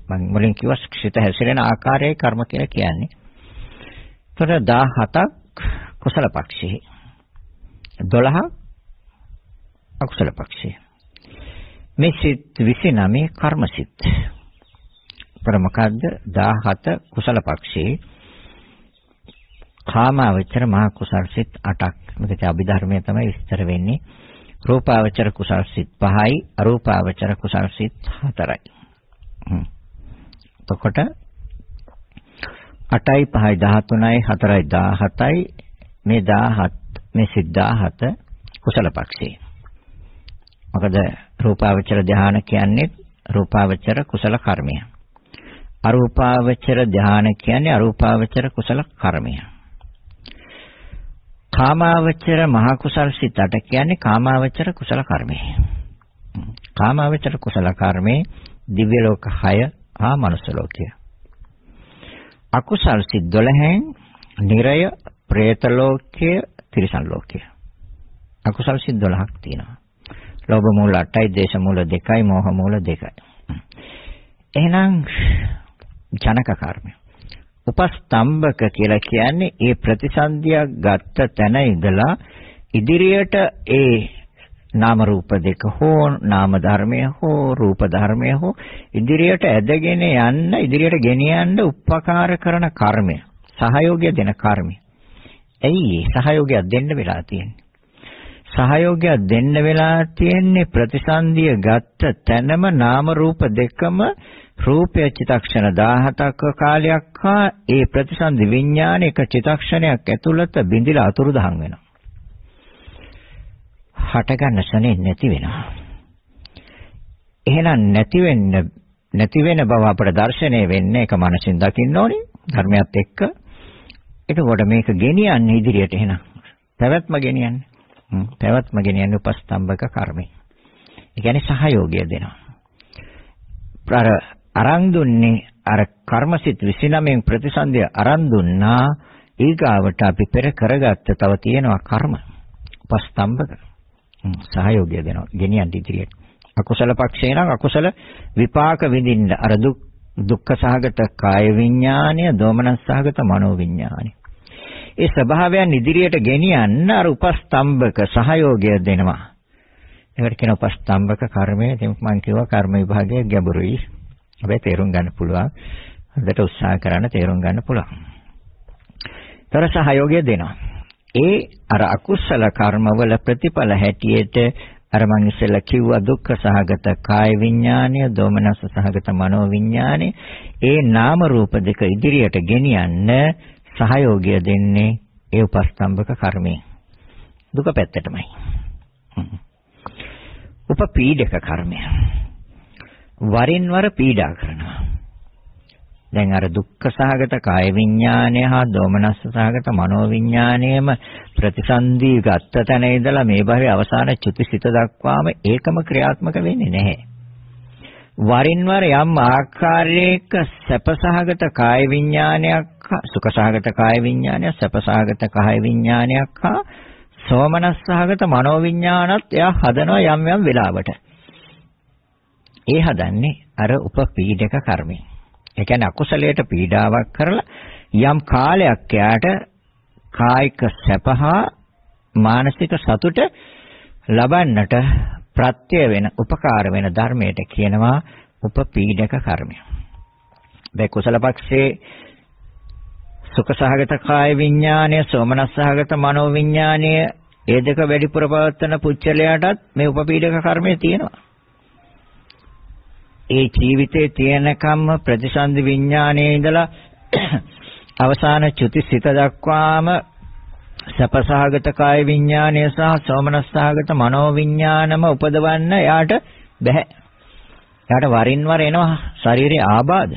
මම මුලින් කිව්වා සිත හැසිරෙන ආකාරයයි කර්ම කියලා කියන්නේ. එතකොට 17ක් කුසල පක්ෂයේ 12 අකුසල පක්ෂයේ මේ සිත් 29 කර්මසිට. උත්තර මොකද්ද 17 කුසල පක්ෂේ කාමාවචර මහ කුසල් සිත් 8ක් මේක අභිධර්මයේ තමයි විස්තර වෙන්නේ රූපාවචර කුසල් සිත් 5යි අරූපාවචර කුසල් සිත් 4යි එතකොට 8යි 5යි 13යි 4යි 17යි මේ 17 මේ සිත් 17 කුසල පක්ෂේ මොකද රූපාවචර ධානය කියන්නේ රූපාවචර කුසල කර්මය. අරූපාවචර ධානය කියන්නේ අරූපාවචර කුසල කර්මය. කාමාවචර මහ කුසල් සිතට කියන්නේ කාමාවචර කුසල කර්මය. කාමාවචර කුසල කර්මේ දිව්‍ය ලෝක 6 හා මනුස්ස ලෝකය. අකුසල් සිත් 12න් නිරය, പ്രേත ලෝකය, තිරිසන් ලෝකය. අකුසල් සිත් 12ක් තියෙනවා. ලෝභ මූල 8යි, දේශ මූල 2යි, මෝහ මූල 2යි. එහෙනම් ජනක කර්මය. උපස්තම්භක කියලා කියන්නේ ඒ ප්‍රතිසන්දියක් ගත්ත තැන ඉඳලා ඉදිරියට ඒ නාම රූප දෙක හෝ නාම ධර්මය හෝ රූප ධර්මය හෝ ඉදිරියට ඇදගෙන යන්න ඉදිරියට ගෙනියන්න උපකාර කරන කර්මය සහයෝගය දෙන කර්මය. ඇයි සහයෝගය දෙන්න වෙලා තියෙන්නේ? සහයෝගය දෙන්න වෙලා තියෙන්නේ ප්‍රතිසන්දිය ගත්ත තැනම නාම රූප දෙකම රූපය චිතක්ෂණ 17ක කාලයක් හා ඒ ප්‍රතිසන්දි විඥාන එක චිතක්ෂණයක් ඇතුළත බිඳිලා අතුරුදහන් වෙනවා. හටගන්න ශනේ නැති වෙනවා. එහෙනම් නැති වෙන්න නැති වෙන බව අපට දැర్శණය වෙන්නේ ඒක මනසින් දකින්න ඕනේ ධර්මයත් එක්ක. එතකොට මේක ගෙනියන්නේ ඉදිරියට එහෙනම්. පැවැත්ම ගෙනියන්නේ. පැවැත්ම ගෙනියන්නේ උපස්තම්භක කර්මය. ඒ කියන්නේ සහයෝගය දෙනවා. අර අරන් දුන්නේ අර කර්මසිත 29න් ප්‍රතිසන්දිය අරන් දුන්නා ඊගාවට අපි පෙර කරගත්ත තව තියෙනවා කර්ම උපස්තම්භක සහයෝගය දෙනවා ගෙනියන්න ඉදිරියට අකුසල පක්ෂේ නම් අකුසල විපාක විඳින්න අර දුක් දුක්ඛ සහගත කාය විඥානය දෝමනස් සහගත මනෝ විඥානය ඒ ස්වභාවයන් ඉදිරියට ගෙනියන්න අර උපස්තම්භක සහයෝගය දෙනවා ඒකට කියන උපස්තම්භක කර්මය ඉතින් මම කිව්වා කර්ම විභාගයේ ගැඹුරුයි හැබැයි තේරුම් ගන්න පුළුවන්. හොඳට උත්සාහ කරන්න තේරුම් ගන්න පුළුවන්. තොර සහයෝගය දෙනවා. ඒ අර අකුසල කර්මවල ප්‍රතිඵල හැටියට අර මං ඉස්සෙල්ලා කිව්වා දුක්ඛ සහගත කාය විඥානය, දෝමනස සහගත මනෝ විඥානය, ඒ නාම රූප දෙක ඉදිරියට ගෙනියන්න සහයෝගය දෙන්නේ ඒ උපස්තම්භක කර්මය. දුක පැත්තටමයි. උපපීඩක කර්මය. වරින් වර පීඩා කරනවා. දැන් අර දුක්ඛ සහගත කාය විඥානය හා දෝමනස්ස සහගත මනෝ විඥානයේම ප්‍රතිසන්දී ගත්ත තැන ඉඳලා මේ භවයේ අවසාන චුතිසිත දක්වාම ඒකම ක්‍රියාත්මක වෙන්නේ නැහැ. වරින් වර යම් ආකාරයක සැප සහගත කාය විඥානයක් සුඛ සහගත කාය විඥානයක් සැප සහගත කාය විඥානයක් හා සෝමනස් සහගත මනෝ විඥානත් එයා හදනවා යම් යම් වෙලාවට. ඒ හදන්නේ අර උපපීඩක කර්මය. ඒ කියන්නේ අකුසලයට පීඩාවක් කරලා යම් කාලයක් එයාට කායික සැපහා මානසික සතුට ලබන්නට ප්‍රත්‍ය වෙන උපකාර වෙන ධර්මයට කියනවා උපපීඩක කර්මය. දැන් කුසල පක්ෂේ සුඛසහගත කාය විඥානය, සෝමනස්සහගත මනෝ විඥානය ඒ දෙක වැඩිපුර පවත්වන පුච්චලයටත් මේ උපපීඩක කර්මය තියෙනවා. ඒ ජීවිතේ තියෙනකම්ම ප්‍රතිසන්දි විඥානයේ ඉඳලා අවසාන චුතිසිත දක්වාම සපසහගත කාය විඥානය සහ සෝමනස්සහගත මනෝ විඥානම උපදවන්න එයාට බෑ. එයාට වරින් වර එනවා ශරීරයේ ආබාධ.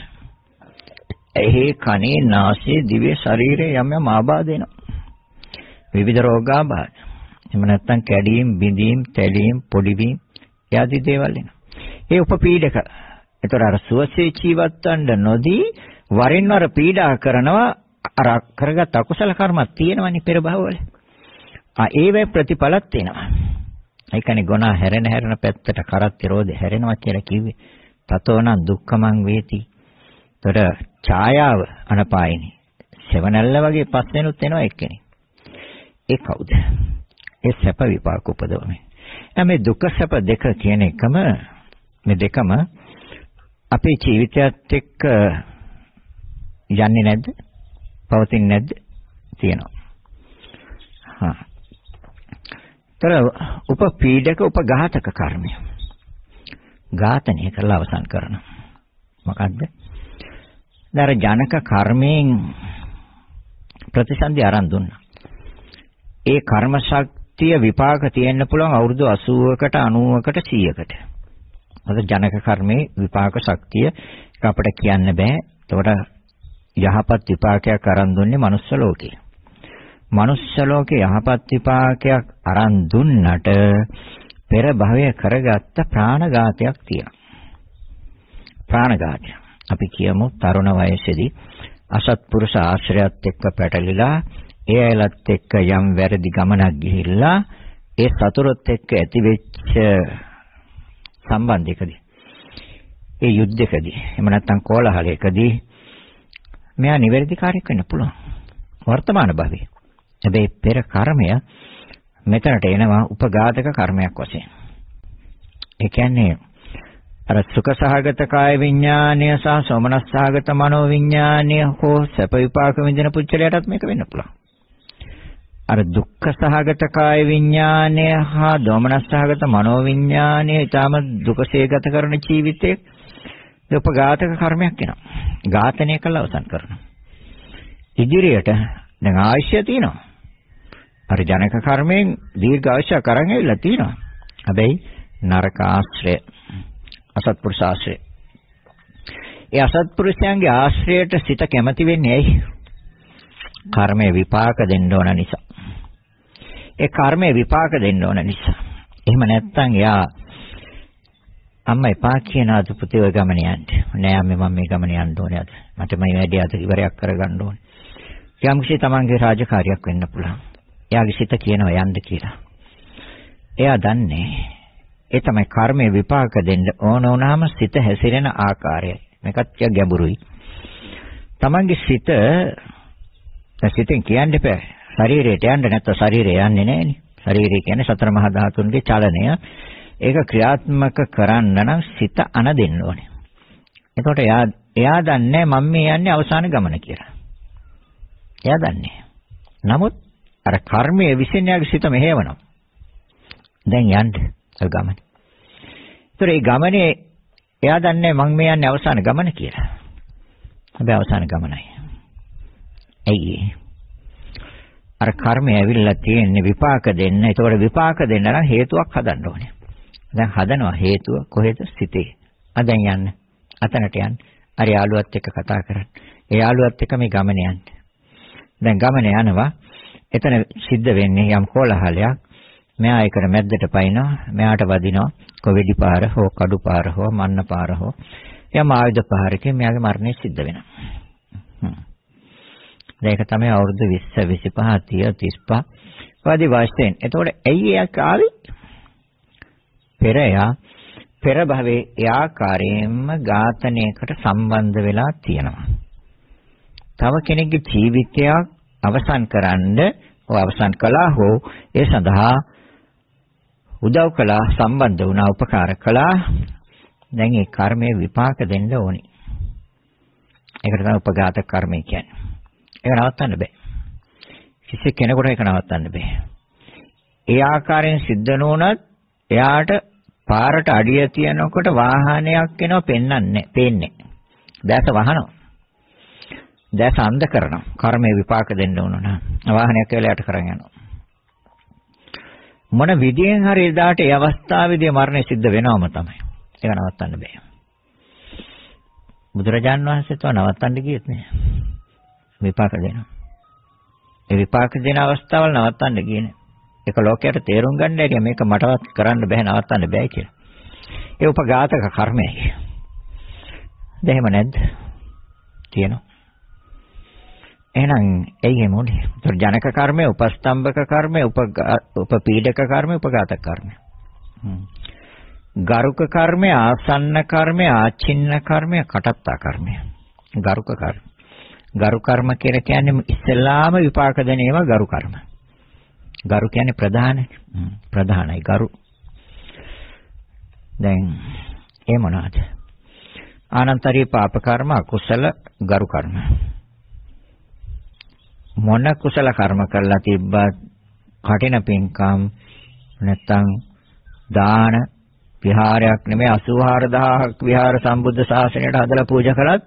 එහි කනේ නාසයේ දිවේ ශරීරයේ යම් යම් ආබාධ එනවා. විවිධ රෝගාබාධ. එහෙම නැත්නම් කැඩීම්, බිඳීම්, තැලීම්, පොඩි වීම්, යাদি දේවල් එනවා. ඒ උපපීඩක. ඒතර අර සුවසේ ජීවත් වන්න නොදී වරින් වර පීඩා කරනවා අර කරගත් අකුසල කර්මක් තියෙනවනේ පෙර භවවල. ආ ඒවැ ප්‍රතිඵලක් තියෙනවා. ඒ කියන්නේ ගුණා හැරෙන හැරෙන පැත්තට කරත් විරෝධ හැරෙනවා කියලා කිව්වේ. තතෝනම් දුක්ඛමං වේති. ඒතර ඡායාව අනපායිනි. සෙවණැල්ල වගේ පස් වෙනුත් එනවා එක්කෙනෙක්. ඒ කවුද? ඒ සැප විපාක උපදවන්නේ. දැන් මේ දුක සැප දෙක කියන එකම මේ දෙකම අපේ ජීවිතයත් එක්ක යන්නේ නැද්ද? පවතින්නේ නැද්ද? තියෙනවා. හා. ତර උපපීඩක උපඝාතක කර්මය. ඝාතනය කරලා අවසන් කරනවා. මොකද්ද? දර ජනක කර්මයෙන් ප්‍රතිසන්දි ආරම්භ දුන්නා. ඒ කර්ම ශක්තිය විපාක තියෙන්න පුළුවන් අවුරුදු 80කට 90කට 100කට. මොකද ජනක කර්මයේ විපාක ශක්තිය ඒක අපිට කියන්න බෑ. ඒතකොට යහපත් විපාකයක් අරන් දුන්නේ manuss ලෝකේ. manuss ලෝකේ යහපත් විපාකයක් අරන් දුන්නට පෙර භවය කරගත්ත ප්‍රාණඝාතයක් තියෙනවා. ප්‍රාණඝාතය. අපි කියමු තරුණ වයසේදී අසත්පුරුෂ ආශ්‍රයත් එක්ක පැටලිලා ඒ අයලත් එක්ක යම් වැරදි ගමනක් ගිහිල්ලා ඒ සතුරත් එක්ක ඇතිවෙච්ච සම්බන්ධයකදී ඒ යුද්ධයකදී එහෙම නැත්නම් කෝලහලයකදී මෙයා නිවැරදි කාර්යයක් වෙන්න පුළුවන් වර්තමාන භවයේ හැබැයි පෙර කර්මය මෙතනට එනවා උපඝාතක කර්මයක් වශයෙන් ඒ කියන්නේ අර සුඛ සහගත කාය විඥානය සහ සෝමනස් සහගත මනෝ විඥානය හෝ සැප විපාක විඳින පුච්චලයටත් මේක වෙන්න පුළුවන් අර දුක්ඛ සහගත කාය විඥානය හා දෝමනස්සහගත මනෝ විඥානය ඊටම දුකසේ ගත කරන ජීවිතයේ උපඝාතක කර්මයක් වෙනවා. ඝාතනය කළා අවසන් කරනවා. ඉදිරියට දැන් ආශ්‍රය තියෙනවා. අර ජනක කර්මයෙන් දීර්ඝ ආශ්‍රය කරන් ඇවිල්ලා තියෙනවා. හැබැයි නරක ආශ්‍රය අසත්පුරුෂ ආශ්‍රය. ඒ අසත්පුරුෂයන්ගේ ආශ්‍රයයට සිත කැමති වෙන්නේ ඇයි? කර්මයේ විපාක දෙන්න ඕන නිසා. ඒ කර්මයේ විපාක දෙන්න ඕන නිසා. එහෙම නැත්නම් එයා අම්මා එපා කියන අද පුතේ ඔය ගමන යන්න. නෑ අම්මේ මම මේ ගමන යන්න ඕනේ අද. මට මේ වැඩේ අද ඉවරයක් කරගන්න ඕනේ. යම්කිසි තමන්ගේ රාජකාරියක් වෙන්න පුළුවන්. එයාගේ සිත කියනවා යන්න කියලා. එයා දන්නේ ඒ තමයි කර්මයේ විපාක දෙන්න ඕන වුණාම සිත හැසිරෙන ආකාරයයි. මේකත් ගැඹුරුයි. තමන්ගේ සිත සිතෙන් කියන්න එපා. ශරීරයට යන්නේ නැත්නම් ශරීරය යන්නේ නැහෙනේ. ශරීරය කියන්නේ සතර මහා ධාතුන්ගේ චලනය. ඒක ක්‍රියාත්මක කරන්න නම් සිත අන දෙන්න ඕනේ. එතකොට එයා එයා දන්නේ මම මේ යන්නේ අවසාන ගමන කියලා. එයා දන්නේ. නමුත් අර කර්මයේ විසින් යාගේ සිත මෙහෙවනවා. දැන් යන්න අර ගමන. ඒතර ඒ ගමනේ එයා දන්නේ මම මේ යන්නේ අවසාන ගමන කියලා. හැබැයි අවසාන ගමනයි. ඇයි ඒ? අර කර්මය ඇවිල්ලා තියෙන්නේ විපාක දෙන්න. ඒතකොට විපාක දෙන්න නම් හේතුවක් හදන්න ඕනේ. දැන් හදනවා හේතුව කොහෙද සිටේ. ආ දැන් යන්න. අතනට යන්න. අර යාළුවත් එක්ක කතා කරන්න. ඒ යාළුවත් එක්ක මේ ගමන යන්න. දැන් ගමන යනවා. එතන සිද්ධ වෙන්නේ යම් කෝලහලයක්. මෙයා ඒකට මැද්දට පයින්නවා. මෙයාට වදිනවා. කොවිඩි පාර හෝ කඩු පාර හෝ මන්න පාර හෝ. එයා ආයුධ පාරකින් මෙයාගේ මරණය සිද්ධ වෙනවා. හ්ම්. දැන් ඒක තමයි අවුරුදු 20 25 30 35 වගේ වශයෙන්. එතකොට ඇයි එයක් ආවේ? පෙර එයා පෙර භවයේ ඒ ආකාරයෙන්ම ඝාතනයකට සම්බන්ධ වෙලා තියෙනවා. තව කෙනෙක්ගේ ජීවිතයක් අවසන් කරන්න ඔය අවසන් කළා හෝ ඒ සඳහා උදව් කළා සම්බන්ධ වුණා උපකාර කළා දැන් ඒ කර්මයේ විපාක දෙන්න ඕනේ. ඒකට තමයි උපඝාත කර්මය කියන්නේ. ඒක නවත්තන්න බෑ. කිසි කෙනෙකුට ඒක නවත්තන්න බෑ. ඒ ආකාරයෙන් සිද්ධ නොවුනත් එයාට පාරට අඩිය තියනකොට වාහනයක් එනවා පෙන්වන්නේ පේන්නේ. දැස වහනවා. දැස අන්ධ කරනවා. කර්මයේ විපාක දෙන්න ඕන නම් වාහනයක් කියලා යට කරන් යනවා. මොන විදියෙන් හරි එදාට ඒ අවස්ථාවේදී මරණය සිද්ධ වෙනවම තමයි. ඒක නවත්තන්න බෑ. බුදුරජාන් වහන්සේ තව නවත්තන්න ගියෙත් නෑ. විපාක දෙනවා. ඒ විපාක දෙන අවස්ථාවල් නවත්තන්න කියන්නේ. ඒක ලෝකයට තේරුම් ගන්න හැටි මේක මටවත් කරන්න බෑ නවත්තන්න බෑ කියලා. ඒ උපඝාතක කර්මයයි. දැන් එහෙම නැද්ද? තියෙනවා. එහෙනම් එයි එහෙම උනේ. ඒතර ජනක කර්මය, උපස්තම්භක කර්මය, උපපීඩක කර්මය, උපඝාතක කර්මය. ගරුක කර්මය, ආසන්න කර්මය, ආචින්න කර්මය, කටත්තා කර්මය. ගරුක කර්මය. ගරු කර්ම කියලා කියන්නේ ඉස්ලාම විපාක දෙන ඒවා ගරු කර්ම. ගරු කියන්නේ ප්‍රධාන ප්‍රධානයි ගරු. දැන් ඒ මොනවාද? ආනන්තරී පාප කර්ම අකුසල ගරු කර්ම. මොන කුසල කර්ම කළා තිබ්බත් කටින පින්කම් නැත්තම් දාන විහාරයක් නෙමෙයි 84000ක් විහාර සම්බුද්ධ ශාසනයට හදලා පූජා කළත්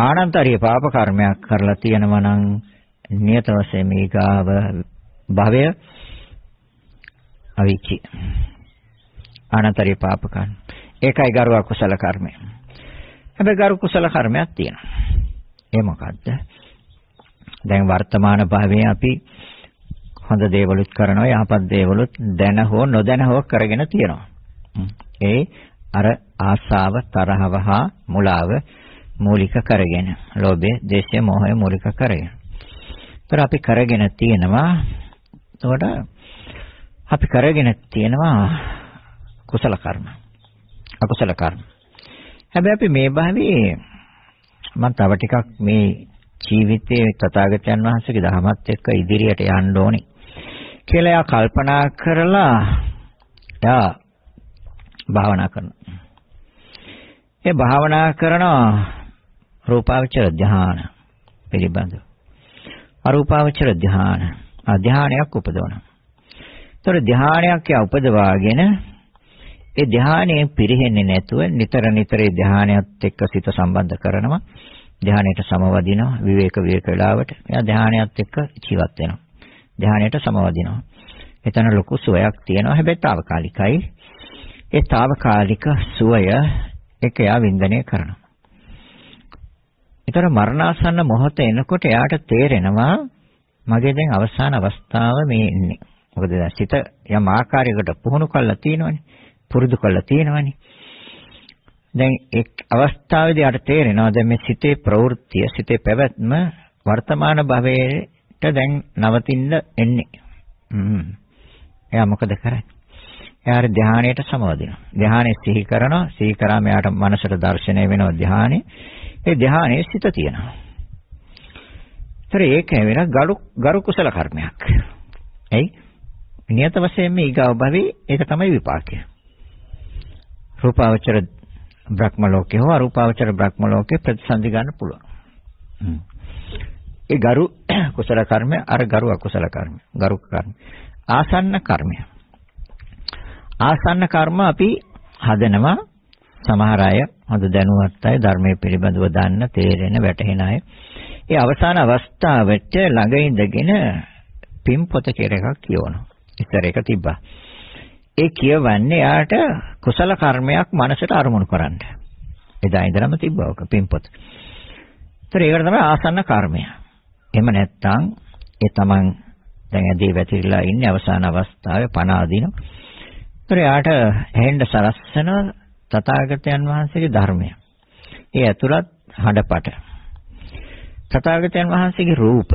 ආනන්තරිය පාප කර්මයක් කරලා තියෙනවා නම් නියත වශයෙන් මේ ගාව භවය අවිචි ආනන්තරිය පාප කර්ම ඒකයි ගරු අකුසල කර්මය හැබැයි ගරු කුසල කර්මයක් තියෙනවා ඒ මොකද්ද දැන් වර්තමාන භවයේ අපි හොඳ දේවලුත් කරනවා යහපත් දේවලුත් දැන හෝ නොදැන හෝ කරගෙන තියෙනවා. ඒ අර ආසාව තරහව හා මුලාව මූලික කරගෙන ලෝභය, දේශය, මෝහය මූලික කරගෙන. ඒතර අපි කරගෙන තියෙනවා එතකොට අපි කරගෙන තියෙනවා කුසල කර්ම. අකුසල කර්ම. හැබැයි අපි මේ භාවයේ මම තව ටිකක් මේ ජීවිතයේ තථාගතයන් වහන්සේගේ දහමත් එක්ක ඉදිරියට යන්න ඕනේ කියලා එයා කල්පනා කරලා එයා භාවනා කරනවා. ඒ භාවනා කරනවා රූපාවචර ධ්‍යාන පිළිබඳව. අරූපාවචර ධ්‍යාන අධ්‍යානයක් උපදවනවා. ඒතර ධ්‍යානයක් යා උපදවාගෙන ඒ ධ්‍යානය පිරෙන්නේ නැතුව නිතර නිතර ඒ ධ්‍යානයත් එක්ක සිත සම්බන්ධ කරනවා. ධ්‍යානයට සමවදිනවා විවේක විවේක වේලාවට. එයා ධ්‍යානයත් එක්ක ජීවත් වෙනවා. ධ්‍යානයට සමවදිනවා. එතන ලොකු සුවයක් තියෙනවා හැබැයි తాවකාලිකයි. ඒ తాවකාලික සුවය එක යා වින්දනය කරනවා. ඒතර මරණාසන්න මොහොත එනකොට එයාට තේරෙනවා මගේ දැන් අවසාන අවස්ථාව මේ ඉන්නේ. මොකද දැන් සිත යම් ආකාරයකට පුහුණු කරලා තියෙනවනේ. පුරුදු කරලා තියෙනවනේ. දැන් එක් අවස්ථාවේදී යාට තේරෙනවා දැන් මේ සිතේ ප්‍රවෘත්තිය, සිතේ පැවැත්ම වර්තමාන භවයට දැන් නවතින්න එන්නේ. හ්ම්. එයා මොකද කරන්නේ? එයා හරි ධානයට සමවදිනවා. ධානය සිහි කරනවා. සිහි කරාම එයාට මනසට දර්ශනය වෙනවා ධානය. ඒ ධානයේ සිත තියෙනවා. ඒතර ඒක වෙන ගරු ගරු කුසල කර්මයක්. එයි නියත වශයෙන් මේ ඊගව භවී ඒක තමයි විපාකය. රූපාවචර බ්‍රහ්ම ලෝකේ හෝ අරූපාවචර බ්‍රහ්ම ලෝකේ ප්‍රතිසන්දි ගන්න පුළුවන්. ඒ ගරු කුසල කර්මය අර ගරු අකුසල කර්මය. ගරු කර්ම. ආසන්න කර්මය. ආසන්න කර්ම අපි හදනවා සමහර අය හොඳ දැනුවත් අය ධර්මයේ පිළිබඳව දන්න තේරෙන වැටහෙන අය. ඒ අවසාන අවස්ථාවට ළඟ ඉඳගෙන පින් පොත කියලා එකක් කියවනවා. ඉස්සර එක තිබ්බා. ඒ කියවන්නේ යාට කුසල කර්මයක් මනසට අරමුණු කරන්න. එදා ඉඳලම තිබ්බා ඔක පින් පොත. ඒතර ඒකට තමයි ආසන්න කර්මය. එහෙම නැත්නම් ඒ තමන් දැන් ඇදී වැතිරිලා ඉන්නේ අවසාන අවස්ථාවේ පණ අදිනවා. ඒතර යාට ඇහෙන්න සලස්සන තථාගතයන් වහන්සේගේ ධර්මය. ඒ ඇතුළත් හඬපට. තථාගතයන් වහන්සේගේ රූප.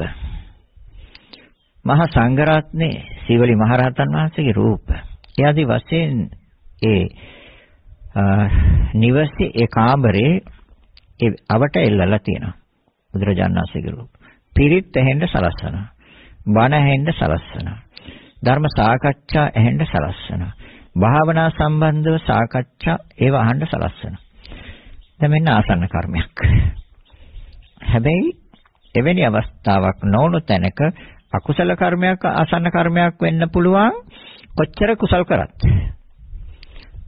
මහා සංඝරත්නේ සීවලි මහරහතන් වහන්සේගේ රූප. ඒ ආදි වශයෙන් ඒ නිවසේ ඒ කාමරේ ඒ අවට එල්ලලා තියෙනවා. බුදුරජාණන් වහන්සේගේ රූප. පිරිත් ඇහෙන්න සලස්සනවා. බණ ඇහෙන්න සලස්සනවා. ධර්ම සාකච්ඡා ඇහෙන්න සලස්සනවා. භාවනා සම්බන්ධව සාකච්ඡා ඒව අහන්න සලස්වනවා. දැන් මෙන්න ආසන්න කර්මයක්. හැබැයි එවැනි අවස්ථාවක් නොවුණු තැනක අකුසල කර්මයක් ආසන්න කර්මයක් වෙන්න පුළුවන් කොච්චර කුසල් කරත්.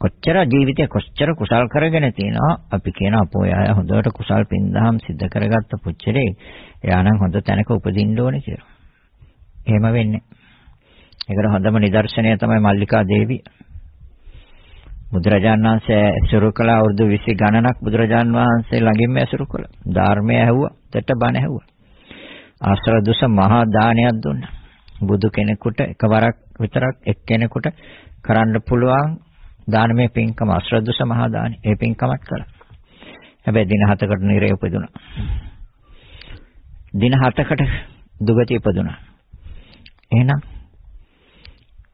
කොච්චර ජීවිතේ කොච්චර කුසල් කරගෙන තියනවා අපි කියන අපෝ යාය හොඳට කුසල් පින්දහම් සිද්ධ කරගත්ත පුච්චරේ එයානම් හොඳ තැනක උපදින්න ඕනේ කියලා. එහෙම වෙන්නේ. ඒකට හොඳම නිදර්ශනය තමයි මල්ලිකා දේවිය. බුදුරජාණන් වහන්සේ ඇසුරු කළා වරුදු 20 ගණනක් බුදුරජාණන් වහන්සේ ළඟින්ම ඇසුරු කළා. ධර්මය ඇහුවා, දෙට බණ ඇහුවා. ආශ්‍රව දුස මහා දානයක් දුන්නා. බුදු කෙනෙකුට එකවරක් විතරක් එක්කෙනෙකුට කරන්න පුළුවන් දානමය පින්කම ආශ්‍රව දුස මහා දානි. ඒ පින්කමත් කළා. හැබැයි දින හතකට නිරේ උපදුණා. දින හතකට දුගතිය උපදුණා. එහෙනම්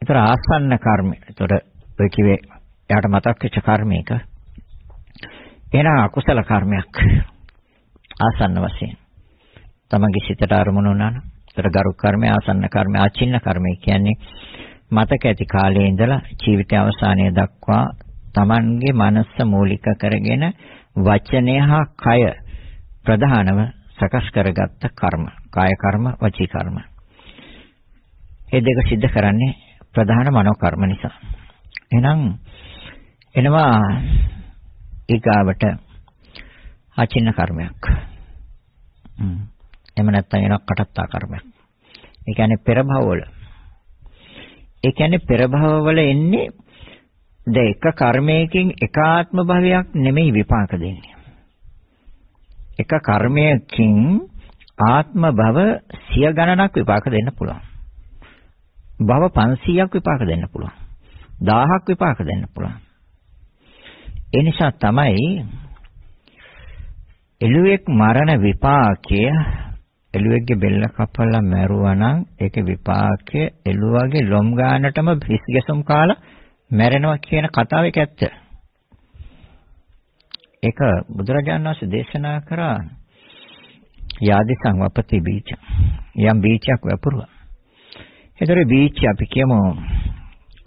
ඒතර ආසන්න කර්ම. ඒතර ඔය කිව්වේ එයාට මතක් වෙච්ච කර්මයක එන අකුසල කර්මයක් ආසන්න වශයෙන් තමගේ සිතට අරමුණු වුණා නම් ඒතර ගරු කර්මය ආසන්න කර්මය ආචින්න කර්මය කියන්නේ මතක ඇති කාලයේ ඉඳලා ජීවිත අවසානය දක්වා තමන්ගේ මනස මූලික කරගෙන වචනය හා කය ප්‍රධානව සකස් කරගත්ත කර්ම කාය කර්ම වචී කර්ම මේ දෙක සිද්ධ කරන්නේ ප්‍රධාන මනෝ කර්ම නිසා එහෙනම් එනවා ඊගාවට අචින්න කර්මයක්. එහෙම නැත්නම් එනවා කටත්තා කර්මයක්. ඒ කියන්නේ පෙර භවවල. ඒ කියන්නේ පෙර භවවල එන්නේ දැන් එක කර්මයකින් එකාත්ම භවයක් නෙමෙයි විපාක දෙන්නේ. එක කර්මයකින් ආත්ම භව සිය ගණනක් විපාක දෙන්න පුළුවන්. භව 500ක් විපාක දෙන්න පුළුවන්. 1000ක් විපාක දෙන්න පුළුවන්. ඒ නිසා තමයි එළුවෙක් මරණ විපාකය එළුවෙක්ගේ බෙල්ල කපලා මැරුවා නම් ඒකේ විපාකය එළුවගේ ලොම් ගන්නටම හිස්ගැසුම් කාලා මැරෙනවා කියන කතාව ඒක ඇත්ත. ඒක බුදුරජාණන් වහන්සේ දේශනා කරා යාදි සංවපති බීජ. යම් බීජයක් වපුරුවා. ඒතරේ බීජ අපි කියමු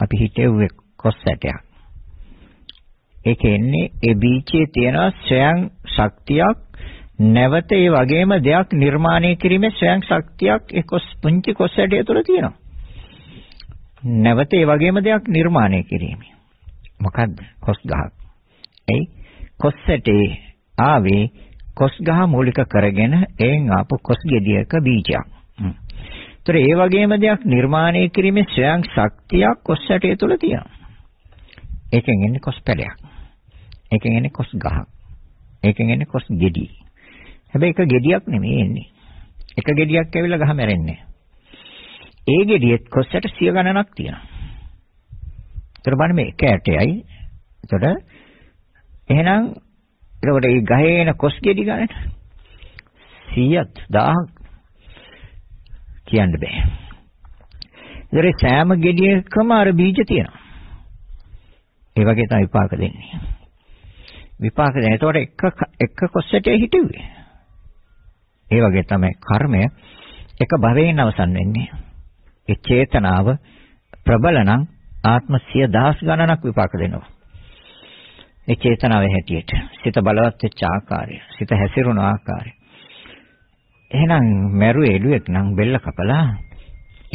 අපි හිතෙව්වේ කොස් සැටයක්. ඒක එන්නේ ඒ බීජයේ තියෙන ස්වයං ශක්තියක් නැවත ඒ වගේම දෙයක් නිර්මාණය කිරීමේ ස්වයං ශක්තියක් ඒ කොස් පුංචි කොස් ඇටය තුළ තියෙනවා. නැවත ඒ වගේම දෙයක් නිර්මාණය කිරීමේ. මොකද්ද? කොස් ගහක්. එයි කොස් ඇටේ ආවේ කොස් ගහ මූලික කරගෙන එයින් ආපු කොස් ගෙඩියක බීජයක්. ඒතර ඒ වගේම දෙයක් නිර්මාණය කිරීමේ ස්වයං ශක්තියක් කොස් ඇටය තුළ තියෙනවා. ඒකෙන් එන්නේ කොස් පැලයක්. ඒකෙන් එන්නේ කොස් ගහක්. ඒකෙන් එන්නේ කොස් ගෙඩි. හැබැයි ඒක ගෙඩියක් නෙමෙයි එන්නේ. එක ගෙඩියක් ඇවිල්ලා ගහ මැරෙන්නේ. ඒ ගෙඩියෙත් කොස්සට සිය ගණනක් තියෙනවා. ඒතර බලන්න මේ එක ඇටයයි. ඒතර එහෙනම් ඒකට මේ ගහේ එන කොස් ගෙඩි ගණන 100ක් 1000ක් කියන්න බෑ. ඒතර සෑම ගෙඩියකම අර බීජ තියෙනවා. ඒ වගේ තමයි විපාක දෙන්නේ. විපාක දෙන. ඒතකොට එක එක කොස්සටේ හිටිුවේ. ඒ වගේ තමයි කර්මය එක භවයෙන් අවසන් වෙන්නේ. ඒ චේතනාව ප්‍රබල නම් ආත්ම 10000 ගණනක් විපාක දෙනවා. ඒ චේතනාවේ හැටියට සිත බලවත් වෙච්ච ආකාරය, සිත හැසිරුණු ආකාරය. එහෙනම් මැරු එළුවෙක් නම් බෙල්ල කපලා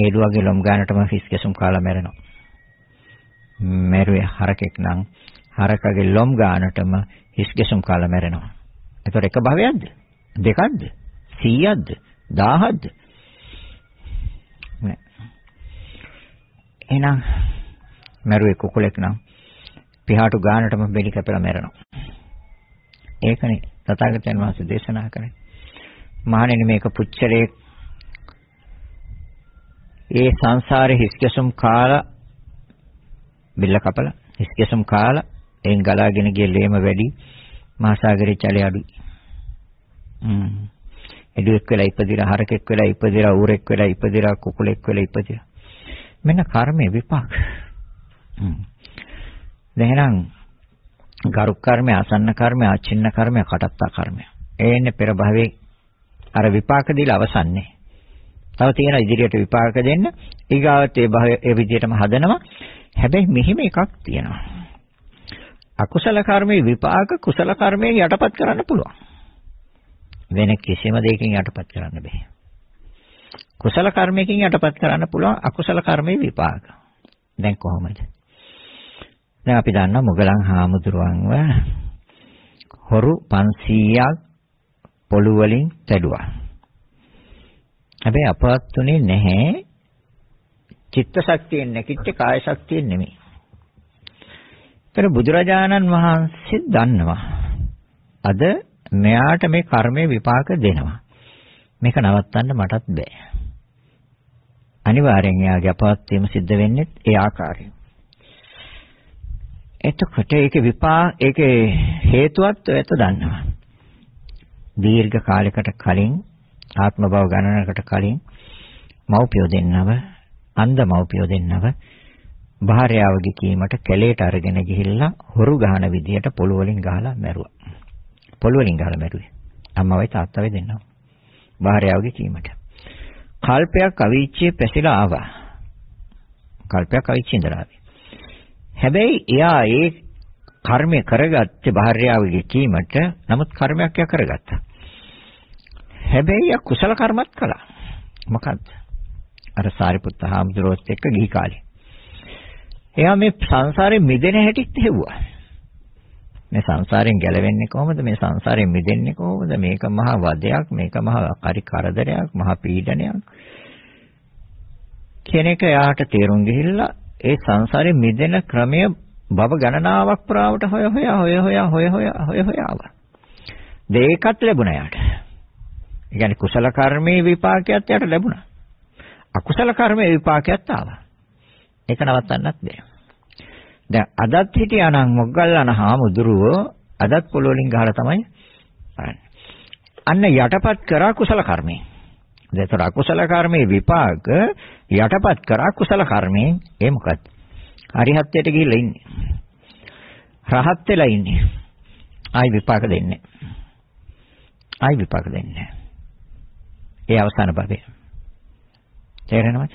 එළුවගේ ලොම් ගන්නටම ෆිස් කැසුම් කාලා මැරෙනවා. මැරුවේ හරකෙක් නම් හරකගේ ලොම් ගානටම හිස්ගෙසුම් කාලා මැරෙනවා. ඒතර එක භවයක්ද? දෙකක්ද? 100ක්ද? 1000ක්ද? නෑ. එහෙනම් මැරුවේ කුකුලෙක් නම් පියාටු ගානටම බෙලි කැපලා මැරෙනවා. ඒකනේ තථාගතයන් වහන්සේ දේශනා කරන්නේ. මහණෙනි මේක පුච්චලේ ඒ සංසාරේ හිස්කසම් කාලා බිල්ල කපලා හිස්කසම් කාලා එයින් ගලාගෙන ගිය ලේම වැඩි මහාසાગරේ ජලය අඩුයි. හ්ම්. එළුවෙක් වෙලා ඉපදිලා හරකෙක් වෙලා ඉපදිලා ඌරෙක් වෙලා ඉපදිලා කුකුලෙක් වෙලා ඉපදිලා. මෙන්න කර්මයේ විපාක. හ්ම්. එහෙනම් ගරු කර්මය, අසන්න කර්මය, අචින්න කර්මය, කටත්තා කර්මය. ඒ එන්නේ පෙර භවයේ අර විපාක දීලා අවසන්නේ. තව තියෙන ඉදිරියට විපාක දෙන්න ඊගාවත් ඒ භවය ඒ විදිහටම හදනවා. හැබැයි මෙහිම එකක් තියෙනවා. අකුසල කර්මයේ විපාක කුසල කර්මයෙන් යටපත් කරන්න පුළුවන්. වෙන කිසිම දෙයකින් යටපත් කරන්න බෑ. කුසල කර්මයකින් යටපත් කරන්න පුළුවන් අකුසල කර්මයේ විපාක. දැන් කොහොමද? දැන් අපි දන්නා මුගලන් හාමුදුරුවන්ව හොරු 500ක් පොළු වලින් තැළුවා. හැබැයි අපවත් උනේ නැහැ. චිත්ත ශක්තියෙන් නැකිච්ච කාය ශක්තියෙන් නෙමෙයි. ඒතර බුදුරජාණන් වහන්සේ දන්නවා. අද මෙයාට මේ කර්මයේ විපාක දෙනවා. මේක නවත්තන්න මටත් බෑ. අනිවාර්යෙන් එයාගේ අපවත් වීම සිද්ධ වෙන්නේ ඒ ආකාරයෙන්. එතකොට ඒකේ විපා ඒකේ හේතුවත් ඔයත් දන්නවා. දීර්ඝ කාලයකට කලින් ආත්ම භව ගණනකට කලින් මව්පියෝ දෙන්නව අන්ධ මව්පියෝ දෙන්නව භාර්යාවගේ කීමට කැලේට අරගෙන ගිහිල්ලා හොරු ගහන විදියට පොළු වලින් ගහලා මැරුවා. පොළු වලින් ගහලා මැරුවේ. අම්මවයි තාත්තවයි දෙන්නම. භාර්යාවගේ කීමට. කල්පයක් අවීචියේ පැසිලා ආවා. කල්පයක් අවීචියේ ඉඳලා ආවේ. හැබැයි එයා ඒ කර්මය කරගත්තේ භාර්යාවගේ කීමට නමුත් කර්මයක් යා කරගත්තා. හැබැයි යා කුසල කර්මත් කළා. මොකද්ද? අර සාරිපුත්ත හාමුදුරුවෝත් එක්ක ගිහි කාලේ. එයා මේ සංසාරයෙන් මිදෙන හැටිත් හෙව්වා. මේ සංසාරයෙන් ගැලවෙන්නේ කොහොමද? මේ සංසාරයෙන් මිදෙන්නේ කොහොමද? මේක මහා වදයක්, මේක මහා කරි කරදරයක්, මහා පීඩනයක්. කෙනෙක් එයාට තේරුම් ගිහිල්ලා ඒ සංසාරයෙන් මිදෙන ක්‍රමය බව ගණනාවක් පුරාවට හොය හොයා හොය හොයා හොය හොයා හොය හොයා ආවා. දෙයකත් ලැබුණා යාට. ඒ කියන්නේ කුසල කර්මයේ විපාකයක් යාට ලැබුණා. අකුසල කර්මයේ විපාකයක් ආවා. ඒක නවත්තන්නත් බෑ. දැන් අදත් හිටියානම් මොග්ගල්ලාන හාමුදුරුවෝ අදත් පොළොව වලින් ගහලා තමයි බලන්නේ. අන්න යටපත් කරා කුසල කර්මයෙන්. දැන් අකුසල කර්මයේ විපාක යටපත් කරා කුසල කර්මයෙන් ඒ මොකක්ද? අරිහත්ත්වයට ගිහිල්ලා ඉන්නේ. රහත් වෙලා ඉන්නේ. ආයි විපාක දෙන්නේ. ආයි විපාක දෙන්නේ. ඒ අවසාන භවය. තේරෙනවද?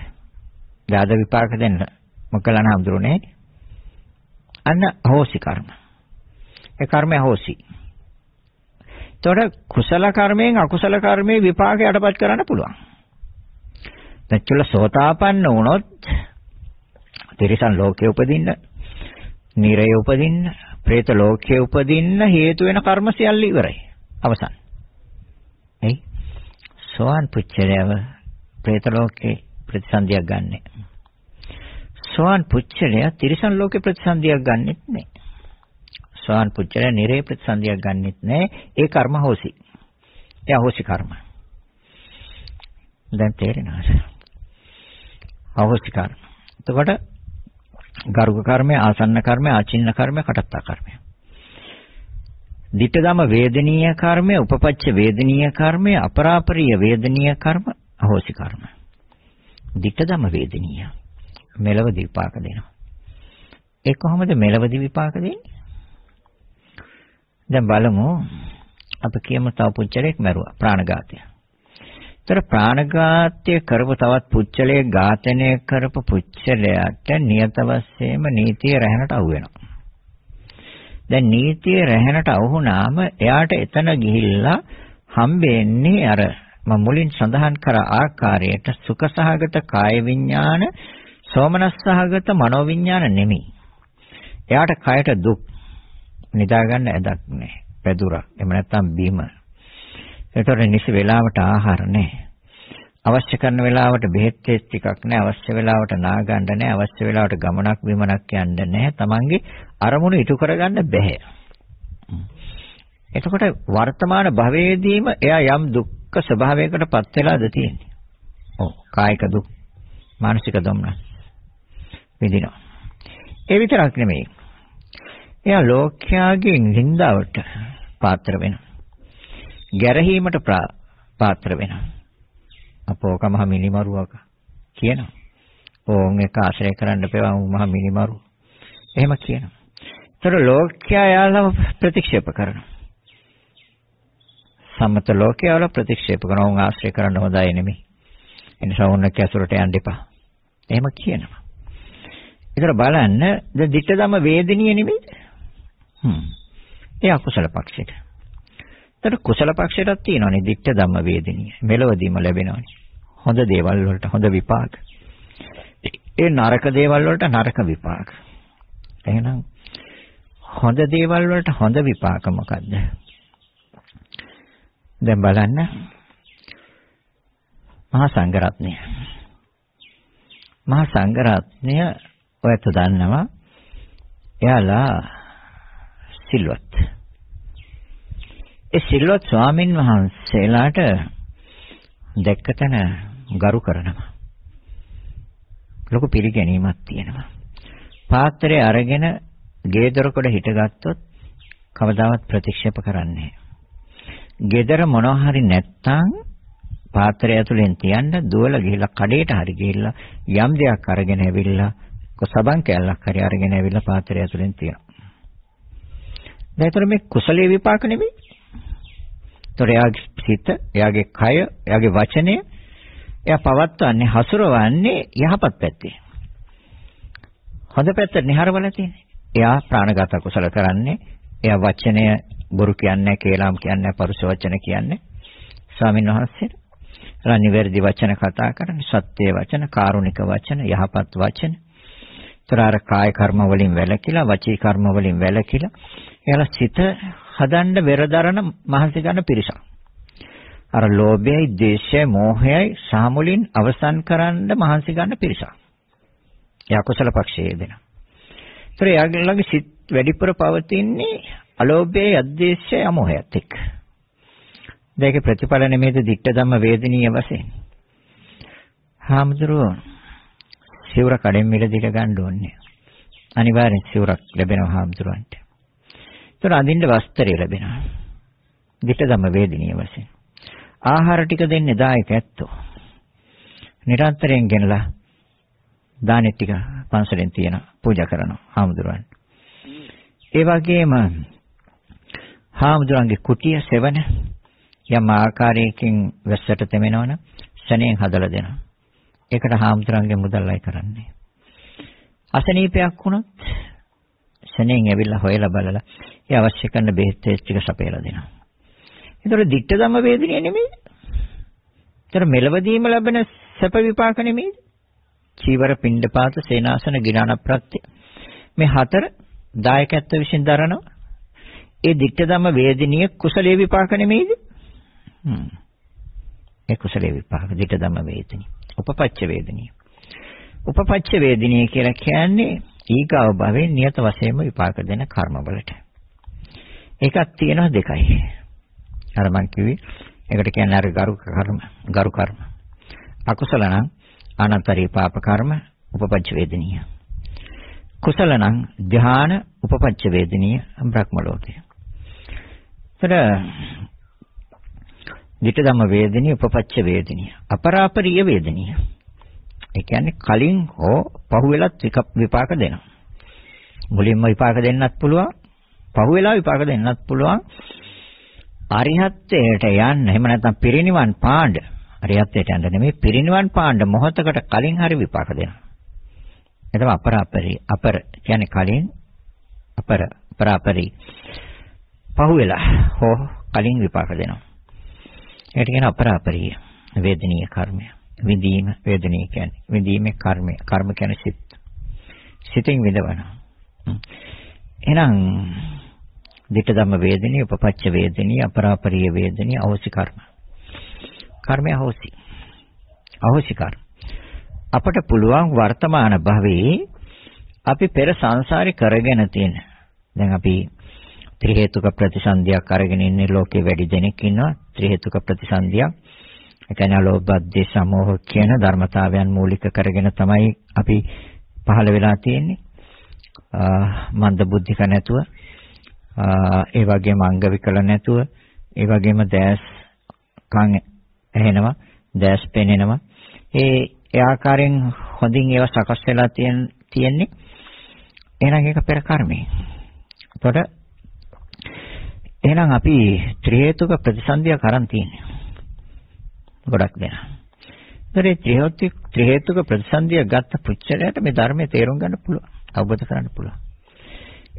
දාද විපාක දෙන්න මොකලණ හඳුරුනේ අන්න හෝසි කර්ම. ඒ කර්මය හෝසි. ඒතකොට කුසල කර්මයෙන් අකුසල කර්මයේ විපාකය යටපත් කරන්න පුළුවන්. දැන් චුල සෝතාපන්න වුණොත් තිරිසන් ලෝකයේ උපදින්න, නිරයේ උපදින්න, പ്രേත ලෝකයේ උපදින්න හේතු වෙන කර්ම සියල්ල ඉවරයි. අවසන්. එයි සෝවන් පුච්චලයව പ്രേත ලෝකේ ප්‍රතිසන්දියක් ගන්නෑ. සෝවන් පුච්චලයා තිරිසන් ලෝකේ ප්‍රතිසන්දියක් ගන්නෙත් නෑ. සෝවන් පුච්චලයා නිරේ ප්‍රතිසන්දියක් ගන්නෙත් නෑ. ඒ කර්ම හොසි. එයා හොසි කර්ම. දැන් තේරෙනවද? හොසි කර්ම. එතකොට ගරුක කර්මය, ආසන්න කර්මය, ආචින්න කර්මය, කටත්තා කර්මය. ditthadama වේදනීය කර්මය, උපපච්ච වේදනීය කර්මය, අපරාපරිය වේදනීය කර්ම, අහෝසි කර්ම. ditthadama වේදනීය මෙලව විපාක දෙනවා. ඒ කොහොමද මෙලවදි විපාක දෙන්නේ? දැන් බලමු අපි කියමු තව පුච්චලයක් මැරුවා ප්‍රාණඝාතය. ඒතර ප්‍රාණඝාතය කරපු තවත් පුච්චලයේ ඝාතනය කරපු පුච්චලයට නියත වශයෙන්ම නීතිය රැහැනට අහු වෙනවා. දැන් නීතිය රැහැනට අහු වුණාම එයාට එතන ගිහිල්ලා හම්බෙන්නේ අර මම මුලින් සඳහන් කර ආකාරයට සුඛ සහගත කාය විඥාන සෝමනස්සහගත මනෝවිඥාන නෙමෙයි. එයාට කයට දුක් නිදා ගන්න ඇදක් නැහැ. පැදුරක්. එහෙම නැත්නම් බීම. ඒතර නිසි වේලාවට ආහාර නැහැ. අවශ්‍ය කරන වෙලාවට බෙහෙත් ටෙස්ට් ටිකක් නැහැ. අවශ්‍ය වෙලාවට නාගන්න නැහැ. අවශ්‍ය වෙලාවට ගමනක් බිමනක් යන්න නැහැ. Tamange අරමුණු ඉටු කරගන්න බැහැ. එතකොට වර්තමාන භවයේදීම එයා යම් දුක්ඛ ස්වභාවයකට පත් වෙලාද තියෙන්නේ. ඔව් කායික දුක්, මානසික දුම්නස්. විඳිනවා. ඒ විතරක් නෙමෙයි. එයා ලෝකයාගේ නිඳාවට පාත්‍ර වෙනවා. ගැරහීමට පාත්‍ර වෙනවා. අපෝක මහ මිනිමරුවක කියනවා. ඕන් එක ආශ්‍රය කරන්න පෙවා මහ මිනිමරුව. එහෙම කියනවා. ඒතර ලෝකයා යාලව ප්‍රතික්ෂේප කරනවා. සම්මත ලෝකයාල ප්‍රතික්ෂේප කරනවා. උන් ආශ්‍රය කරන්න හොඳයි නෙමෙයි. එනිසා උන් කැසුරට යන්න එපා. එහෙම කියනවා. ඒකට බලන්න ද ditthදම වේදනීය නෙමෙයිද? හ්ම්. ඒ අකුසල පක්ෂයට. ඒතර කුසල පක්ෂයටත් තියෙනවානේ ditthදම වේදනීය. මෙලවදීම ලැබෙනවානේ. හොඳ දේවල් වලට හොඳ විපාක. ඒ නරක දේවල් වලට නරක විපාක. එහෙනම් හොඳ දේවල් වලට හොඳ විපාක මොකද්ද? දැන් බලන්න. මහා සංඝරත්නය. මහා සංඝරත්නය ඔයත් දන්නවා එයාලා සිල්වත්. ඒ සිල්වත් ස්වාමින් වහන්සේලාට දැක්කතන ගරු කරනවා. ලොකු පිළිගැනීමක් තියෙනවා. පාත්‍රය අරගෙන ගේ දොරකඩ හිටගත්තොත් කවදාවත් ප්‍රතික්ෂේප කරන්නේ ගෙදර මොනවා හරි නැත්තම් පාත්‍රය ඇතුලෙන් තියන්න දුවලා ගිහිල්ලා කඩේට හරි ගිහිල්ලා යම් දෙයක් අරගෙන ඇවිල්ලා සබන් කැල්ලක් හරි අරගෙන ඇවිල්ලා පාත්‍රය ඇතුලෙන් තියෙනවා. දැන් ඒතර මේ කුසලයේ විපාක නෙමෙයි. ඒතර එයාගේ සිත, එයාගේ කය, එයාගේ වචනය එයා පවත්වන්නේ හසුරවන්නේ යහපත් පැත්තේ. හොඳ පැත්තට නිහරවල තියෙන්නේ. එයා ප්‍රාණඝාත කුසල කරන්නේ, එයා වචනය බොරු කියන්නේ, කේලම් කියන්නේ, පරුෂ වචන කියන්නේ. ස්වාමීන් වහන්සේට රණිවැරදි වචන කතා කරන්නේ, සත්‍ය වචන, කාරුණික වචන, යහපත් වචන. ඒතර කාය කර්ම වලින් වැළකීලා වචී කර්ම වලින් වැළකීලා එයාලා සිත හදන්න වෙරදරන මහන්සි ගන්න පිරිසක්. අර ලෝභයයි, ද්වේෂයයි, මෝහයයි සාමුලින් අවසන් කරන්න මහන්සි ගන්න පිරිසක්. ඒ අකුසල පක්ෂයේ දෙන. ඒතර යාගලගේ සිත් වැඩිපුර පවතින්නේ අලෝභයයි, අද්වේෂයයි, අමෝහයත් එක්ක. දෙකේ ප්‍රතිඵල නෙමෙයිද ditta ධම්ම වේදනීය වශයෙන්. හාමුදුරුවෝ සිවුර කඩෙන් මිලදික ගන්න ඕනේ. අනිවාර්යෙන් සිවුරක් ලැබෙනවා හාමුදුරන්ට. ඒතර අඳින්න වස්ත්‍රය ලැබෙනවා. විතදම වේදිනිය වශයෙන්. ආහාර ටික දෙන්නේ දායක ඇත්තෝ. නිරන්තරයෙන් ගෙනලා දානෙ ටික පන්සලෙන් තියෙන පූජා කරනවා හාමුදුරන්. ඒ වගේම හාමුදුරන්ගේ කුටිය සෙවණ යම් ආකාරයකින් වැස්සට තෙමෙනවනම් සෙනෙන් හදලා දෙනවා. ඒකට හාමුදුරන්ගේ මුදල්ලයි කරන්නේ. අසනීපයක් වුණොත් සෙනෙන් ඇවිල්ලා හොයලා බලලා ඒ අවශ්‍ය කරන බෙහෙත් ටික සපයලා දෙනවා. ඒතර ਦਿੱත්ත ධම්ම වේදනය නෙමෙයි. ඒතර මෙලවදීම ලැබෙන සැප විපාක නෙමෙයි. චීවර පිණ්ඩපාත සේනාසන ගිනාන ප්‍රත්‍ය මේ හතර දායකත්ව විසින් දරනවා. ඒ ਦਿੱත්ත ධම්ම වේදනීය කුසලයේ විපාක නෙමෙයිද? හ්ම්. ඒ කුසලයේ විපාක ਦਿੱත්ත ධම්ම වේදනීය උපපච්ච වේදනීය. උපපච්ච වේදනීය කියලා කියන්නේ ඊගාව භවෙන් නියත වශයෙන්ම විපාක දෙන කර්ම වලට. එකක් තියෙනවා දෙකයි. අර මං කිව්වේ ඒකට කියන්නේ අර ගරු කර්ම, ගරු කර්ම. අකුසල නම් අනන්තරී පාප කර්ම උපපච්ච වේදනීය. කුසල නම් ධාන උපපච්ච වේදනීය බ්‍රහ්ම ලෝකය. ඒතර ditadhamma vedaniya upapaccha vedaniya අපරාපරිය වේදනිය. ඒ කියන්නේ කලින් හෝ පහුවෙලත් විපාක දෙනවා. මුලින්ම විපාක දෙන්නත් පුළුවන්, පහුවෙලා විපාක දෙන්නත් පුළුවන්. අරිහත්ත්වයට යන්න, එහෙම නැත්නම් පිරිණිවන් පාණ්ඩ, අරිහත්ත්වයට යන්න නෙමෙයි පිරිණිවන් පාණ්ඩ මොහොතකට කලින් හරි විපාක දෙනවා. එතම අපරාපරි, අපර කියන්නේ කලින් අපර, අපරාපරි. පහුවෙලා හෝ කලින් විපාක දෙනවා. ඒකට කියන අපරාපරිය වේදනීය කර්මය. විඳීම වේදනීය කියන්නේ විඳීමේ කර්මය. කර්ම කියන්නේ සිත්. සිතින් විඳවනවා. එහෙනම් දිට ධම්ම වේදනීය, උපපච්ච වේදනීය, අපරාපරිය වේදනීය, අවසි කර්ම. කර්මය අවසි. අවසි කර්ම. අපට පුළුවන් වර්තමාන භවයේ අපි පෙර සංසාරේ කරගෙන තියෙන දැන් අපි ත්‍රි හේතුක ප්‍රතිසන්දියක් අරගෙන ඉන්නේ ලෝකේ වැඩි දෙනෙක් ඉන්නවා ත්‍රි හේතුක ප්‍රතිසන්දියක්. ඒ කියන්නේ අලෝභ අධි සමෝහ කියන ධර්මතාවයන් මූලික කරගෙන තමයි අපි පහළ වෙලා තියෙන්නේ. මන්ද බුද්ධික නැතුව ඒ වගේම අංග විකල නැතුව ඒ වගේම දැස් කන් ඇහෙනවා දැස් පෙනෙනවා ඒ ඒ ආකාරයෙන් හොඳින් ඒවා සකස් වෙලා තියෙන්නේ එහෙනම් ඒක පෙර කර්මය. එතකොට එහෙනම් අපි ත්‍රි හේතුක ප්‍රතිසන්දියක් අරන් තියෙනවා. ගොඩක් දෙනා. ඒතරේ ත්‍රි හේතුක ත්‍රි හේතුක ප්‍රතිසන්දිය ගත්ත පුච්චරයට මේ ධර්මයේ තේරුම් ගන්න පුළුවන්. අවබෝධ කරගන්න පුළුවන්.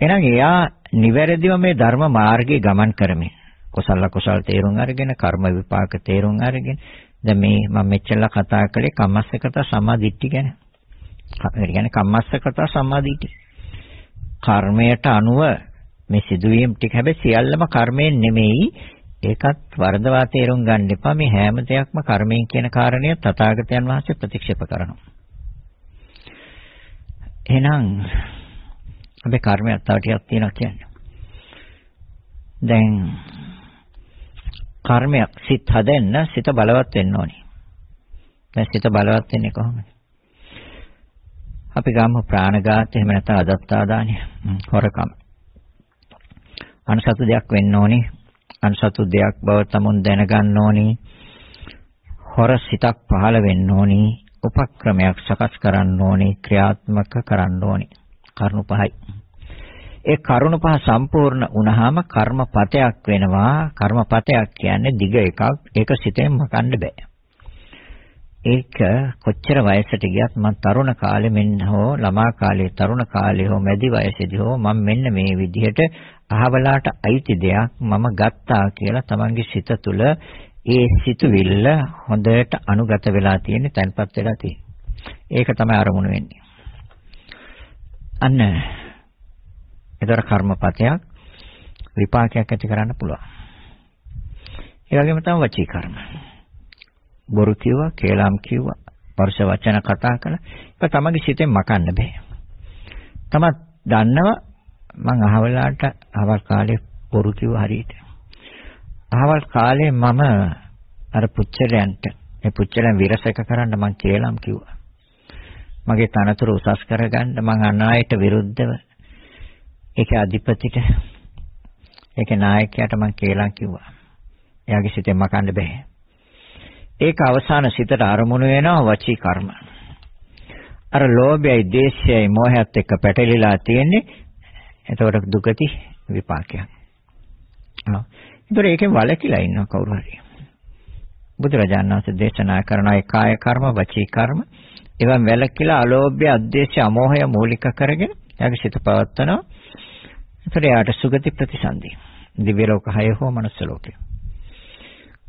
එහෙනම් එයා නිවැරදිව මේ ධර්ම මාර්ගයේ ගමන් කරමින් කුසල කුසල තේරුම් අරගෙන කර්ම විපාක තේරුම් අරගෙන දැන් මේ මම මෙච්චර කතා කළේ කම්මස්සකත සමාධිට්ඨි ගැන. ඒ කියන්නේ කම්මස්සකත සමාධිට්ඨි. කර්මයට අනුව මේ සිදුවීම් ටික හැබැයි සියල්ලම කර්මයෙන් නෙමෙයි ඒකත් වරදවා තේරුම් ගන්න එපා මේ හැම දෙයක්ම කර්මයෙන් කියන කාරණය තථාගතයන් වහන්සේ ප්‍රතික්ෂේප කරනවා එහෙනම් අපේ කර්මයක් තව ටිකක් තියෙනවා කියන්නේ දැන් කර්මයක් සිත් හදන්න සිත බලවත් වෙන්න ඕනේ දැන් සිත බලවත් වෙන්නේ කොහොමද අපි ගාම ප්‍රාණඝාත එහෙම නැත්නම් අදත්තාදානිය හොරකම් අනුසතු දෙයක් වෙන්න ඕනේ. අනුසතු දෙයක් බව තමුන් දැනගන්න ඕනේ. හොර සිතක් පහළ වෙන්න ඕනේ. උපක්‍රමයක් සකස් කරන්න ඕනේ, ක්‍රියාත්මක කරන්න ඕනේ. කරුණු පහයි. ඒ කරුණු පහ සම්පූර්ණ වුණාම කර්මපතයක් වෙනවා. කර්මපතයක් කියන්නේ දිග එකක්. ඒක සිතෙන් මකන්න බෑ. ඒක කොච්චර වයසට ගියත් මම තරුණ කාලේ මෙන්න හෝ ළමා කාලේ තරුණ කාලේ හෝ මැදි වයසේදී හෝ මම මෙන්න මේ විදිහට අහවලාට අයිති දෙයක් මම ගත්තා කියලා තමන්ගේ සිත තුළ ඒ සිතුවිල්ල හොඳට අනුගත වෙලා තියෙන තැන්පත් වෙලා තියෙන. ඒක තමයි අරමුණ වෙන්නේ. අන්න ඒතර කර්මපතයක් විපාකයක් ඇති කරන්න පුළුවන්. ඒ වගේම තමයි වචී කර්ම. බොරු කිව්වා, කේලම් කිව්වා, පරුෂ වචන කතා කළා. ඒක තමගේ සිතෙන් මකන්න බෑ. තමත් දන්නවා මං අහවලාට අවල් කාලේ බොරු කිව්වා හරියට. අහවල් කාලේ මම අර පුච්චලයන්ට මේ පුච්චලයන් විරසක කරන්න මං කේලම් කිව්වා. මගේ තනතුර උසස් කරගන්න මං අනායට විරුද්ධව ඒකේ අධිපතිට ඒකේ නායකයාට මං කේලම් කිව්වා. එයාගේ සිතෙන් මකන්න බෑ. ඒක අවසාන සිතට අරමුණු වෙනවා වචී කර්ම. අර ලෝභයයි, දේශයයි, මෝහයත් එක්ක පැටලිලා තියෙන්නේ. එතකොට දුකති විපාකයක්. ආ. ඒතර ඒකෙන් වලකිලා ඉන්න කවුරු හරි. බුදුරජාණන් වහන්සේ දේශනා කරන ඒ කාය කර්ම, වචී කර්ම, ඒවා වැලකිලා අලෝභය, අද්දේශය, අමෝහය මූලික කරගෙන එයාගේ සිත පවත්වනවා. එතකොට එයාට සුගති ප්‍රතිසන්දී. දිව්‍ය ලෝක හය හෝ මනුස්ස ලෝකේ.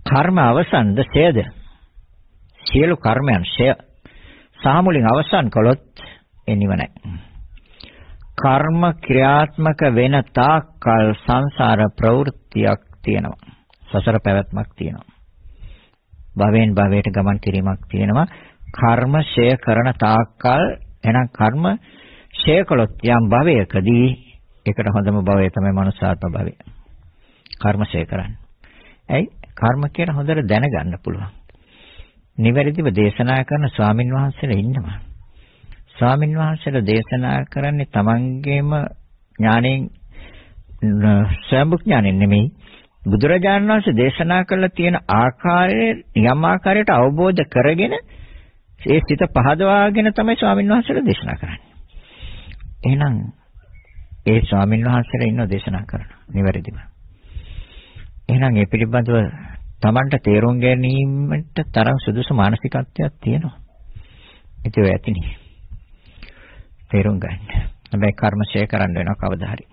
කර්ම අවසන්ද ඡේද සියලු කර්මයන් ඡය සාමුලින් අවසන් කළොත් ඒ නිවනයි කර්ම ක්‍රියාත්මක වෙන තාක්කල් සංසාර ප්‍රවෘත්තියක් තියෙනවා සසර පැවැත්මක් තියෙනවා භවෙන් භවයට ගමන් කිරීමක් තියෙනවා කර්ම ඡය කරන තාක්කල් එහෙනම් කර්ම ඡය කළොත් යම් භවයකදී ඒකට හොඳම භවය තමයි මනුසාත්ම භවය කර්ම ඡය කරන්නේ ඇයි කර්ම කියන හොඳට දැනගන්න පුළුවන්. නිවැරදිව දේශනා කරන ස්වාමින් වහන්සේලා ඉන්නවා. ස්වාමින් වහන්සේලා දේශනා කරන්නේ තමන්ගේම ඥාණයෙන් සම්බුඥාණයෙන් නෙමෙයි බුදුරජාණන් වහන්සේ දේශනා කළ තියෙන ආකාරයේ යම් ආකාරයට අවබෝධ කරගෙන ඒ සිත පහදවාගෙන තමයි ස්වාමීන් වහන්සේලා දේශනා කරන්නේ. එහෙනම් ඒ ස්වාමීන් වහන්සේලා ඉන්නෝ දේශනා කරන නිවැරදිව. එහෙනම් ඒ පිළිබඳව Tamanට තේරුම් ගැනීමට තරම් සුදුසු මානසිකත්වයක් තියෙනවා. ඒක ඇතිනේ. තේරුම් ගන්න. හැබැයි කර්මශය කරන්න වෙනවා කවදා හරි.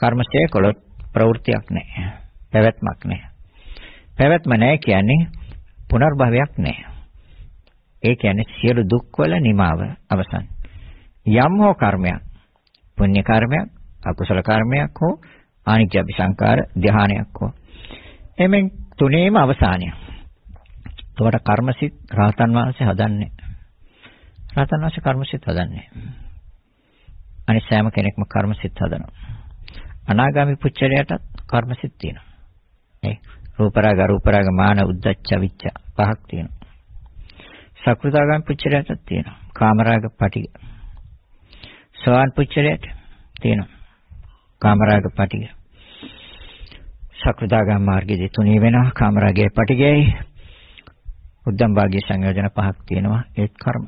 කර්මශය කළොත් ප්‍රවෘත්තියක් නැහැ. පැවැත්මක් නැහැ. පැවැත්ම නැහැ කියන්නේ පුනර්භවයක් නැහැ. ඒ කියන්නේ සියලු දුක්වල නිමාව අවසන්. යම් හෝ කර්මයක් පුණ්‍ය කර්මයක් අකුසල කර්මයක් හෝ ආනිච්ච අபிසංකාර ධානයක් හෝ එමෙන් තුනේම අවසානය. එතකොට කර්මසිත රාතන් වහන්සේ හදන්නේ. රාතන් වහන්සේ කර්මසිත හදන්නේ. අනිත් සෑම කෙනෙක්ම කර්මසිත හදනවා. අනාගාමි පුච්චරයටත් කර්මසිත තියෙනවා. ඒ රූපරාග රූපරාග මාන උද්දච්ච විච්ච පහක් තියෙනවා. සකෘදාගාමි පුච්චරයටත් තියෙනවා. කාමරාග පටිග. සෝවාන් පුච්චරයට තියෙනවා. කාමරාග පටිග. සක්‍රීයගාම මාර්ගයේ තුනී වෙනවා කාමරාගයේ පටිගයයි උද්දම් භාගයේ සංයෝජන පහක් තියෙනවා ඒත් කර්ම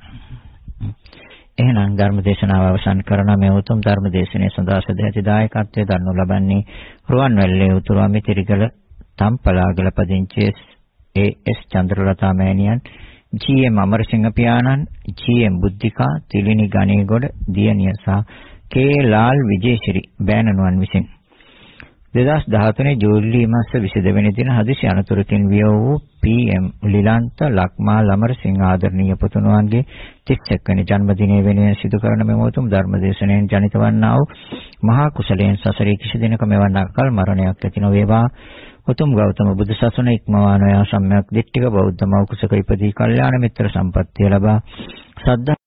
එහෙනම් ධර්ම දේශනාව අවසන් කරන මේ උතුම් ධර්ම දේශනයේ සඳහා සදැහැති දායකත්වයේ දරනු ලබන්නේ රුවන්වැල්ලේ උතුරු අමිතිරිගල තම්පලාගල පදිංචි ඒ.එස්. චන්ද්‍රලතා මෑණියන් ජී.එම්. අමරසිංහ පියාණන් ජී.එම්. බුද්ධිකා තිලිනි ගණේගොඩ දියණිය සහ කේ. ලාල් විජේශ්‍රී බෑණනුවන් විසිනි 2013 ජූලි මාස 22 වෙනි දින හදිසි අනතුරකින් විය වූ PM ලිලන්ත ලක්මා ලමරසිංහ ආදරණීය පුතුණුවන්ගේ 31 වෙනි ජන්මදිනය වෙනුවෙන් සිදු කරන මෙම උතුම් ධර්ම දේශනාවෙන් ජනිත වන්නා වූ මහා කුසලයෙන් සසරේ කිසි දිනක මෙවන් අකල් මරණයක් ඇති නොවේවා උතුම් ගෞතම බුදු සසුන ඉක්මවාන යා සම්‍යක් දිට්ඨික බෞද්ධ මෞකසක ඉපදී කල්යාණ මිත්‍ර සම්පත්තිය ලබා සද්ධා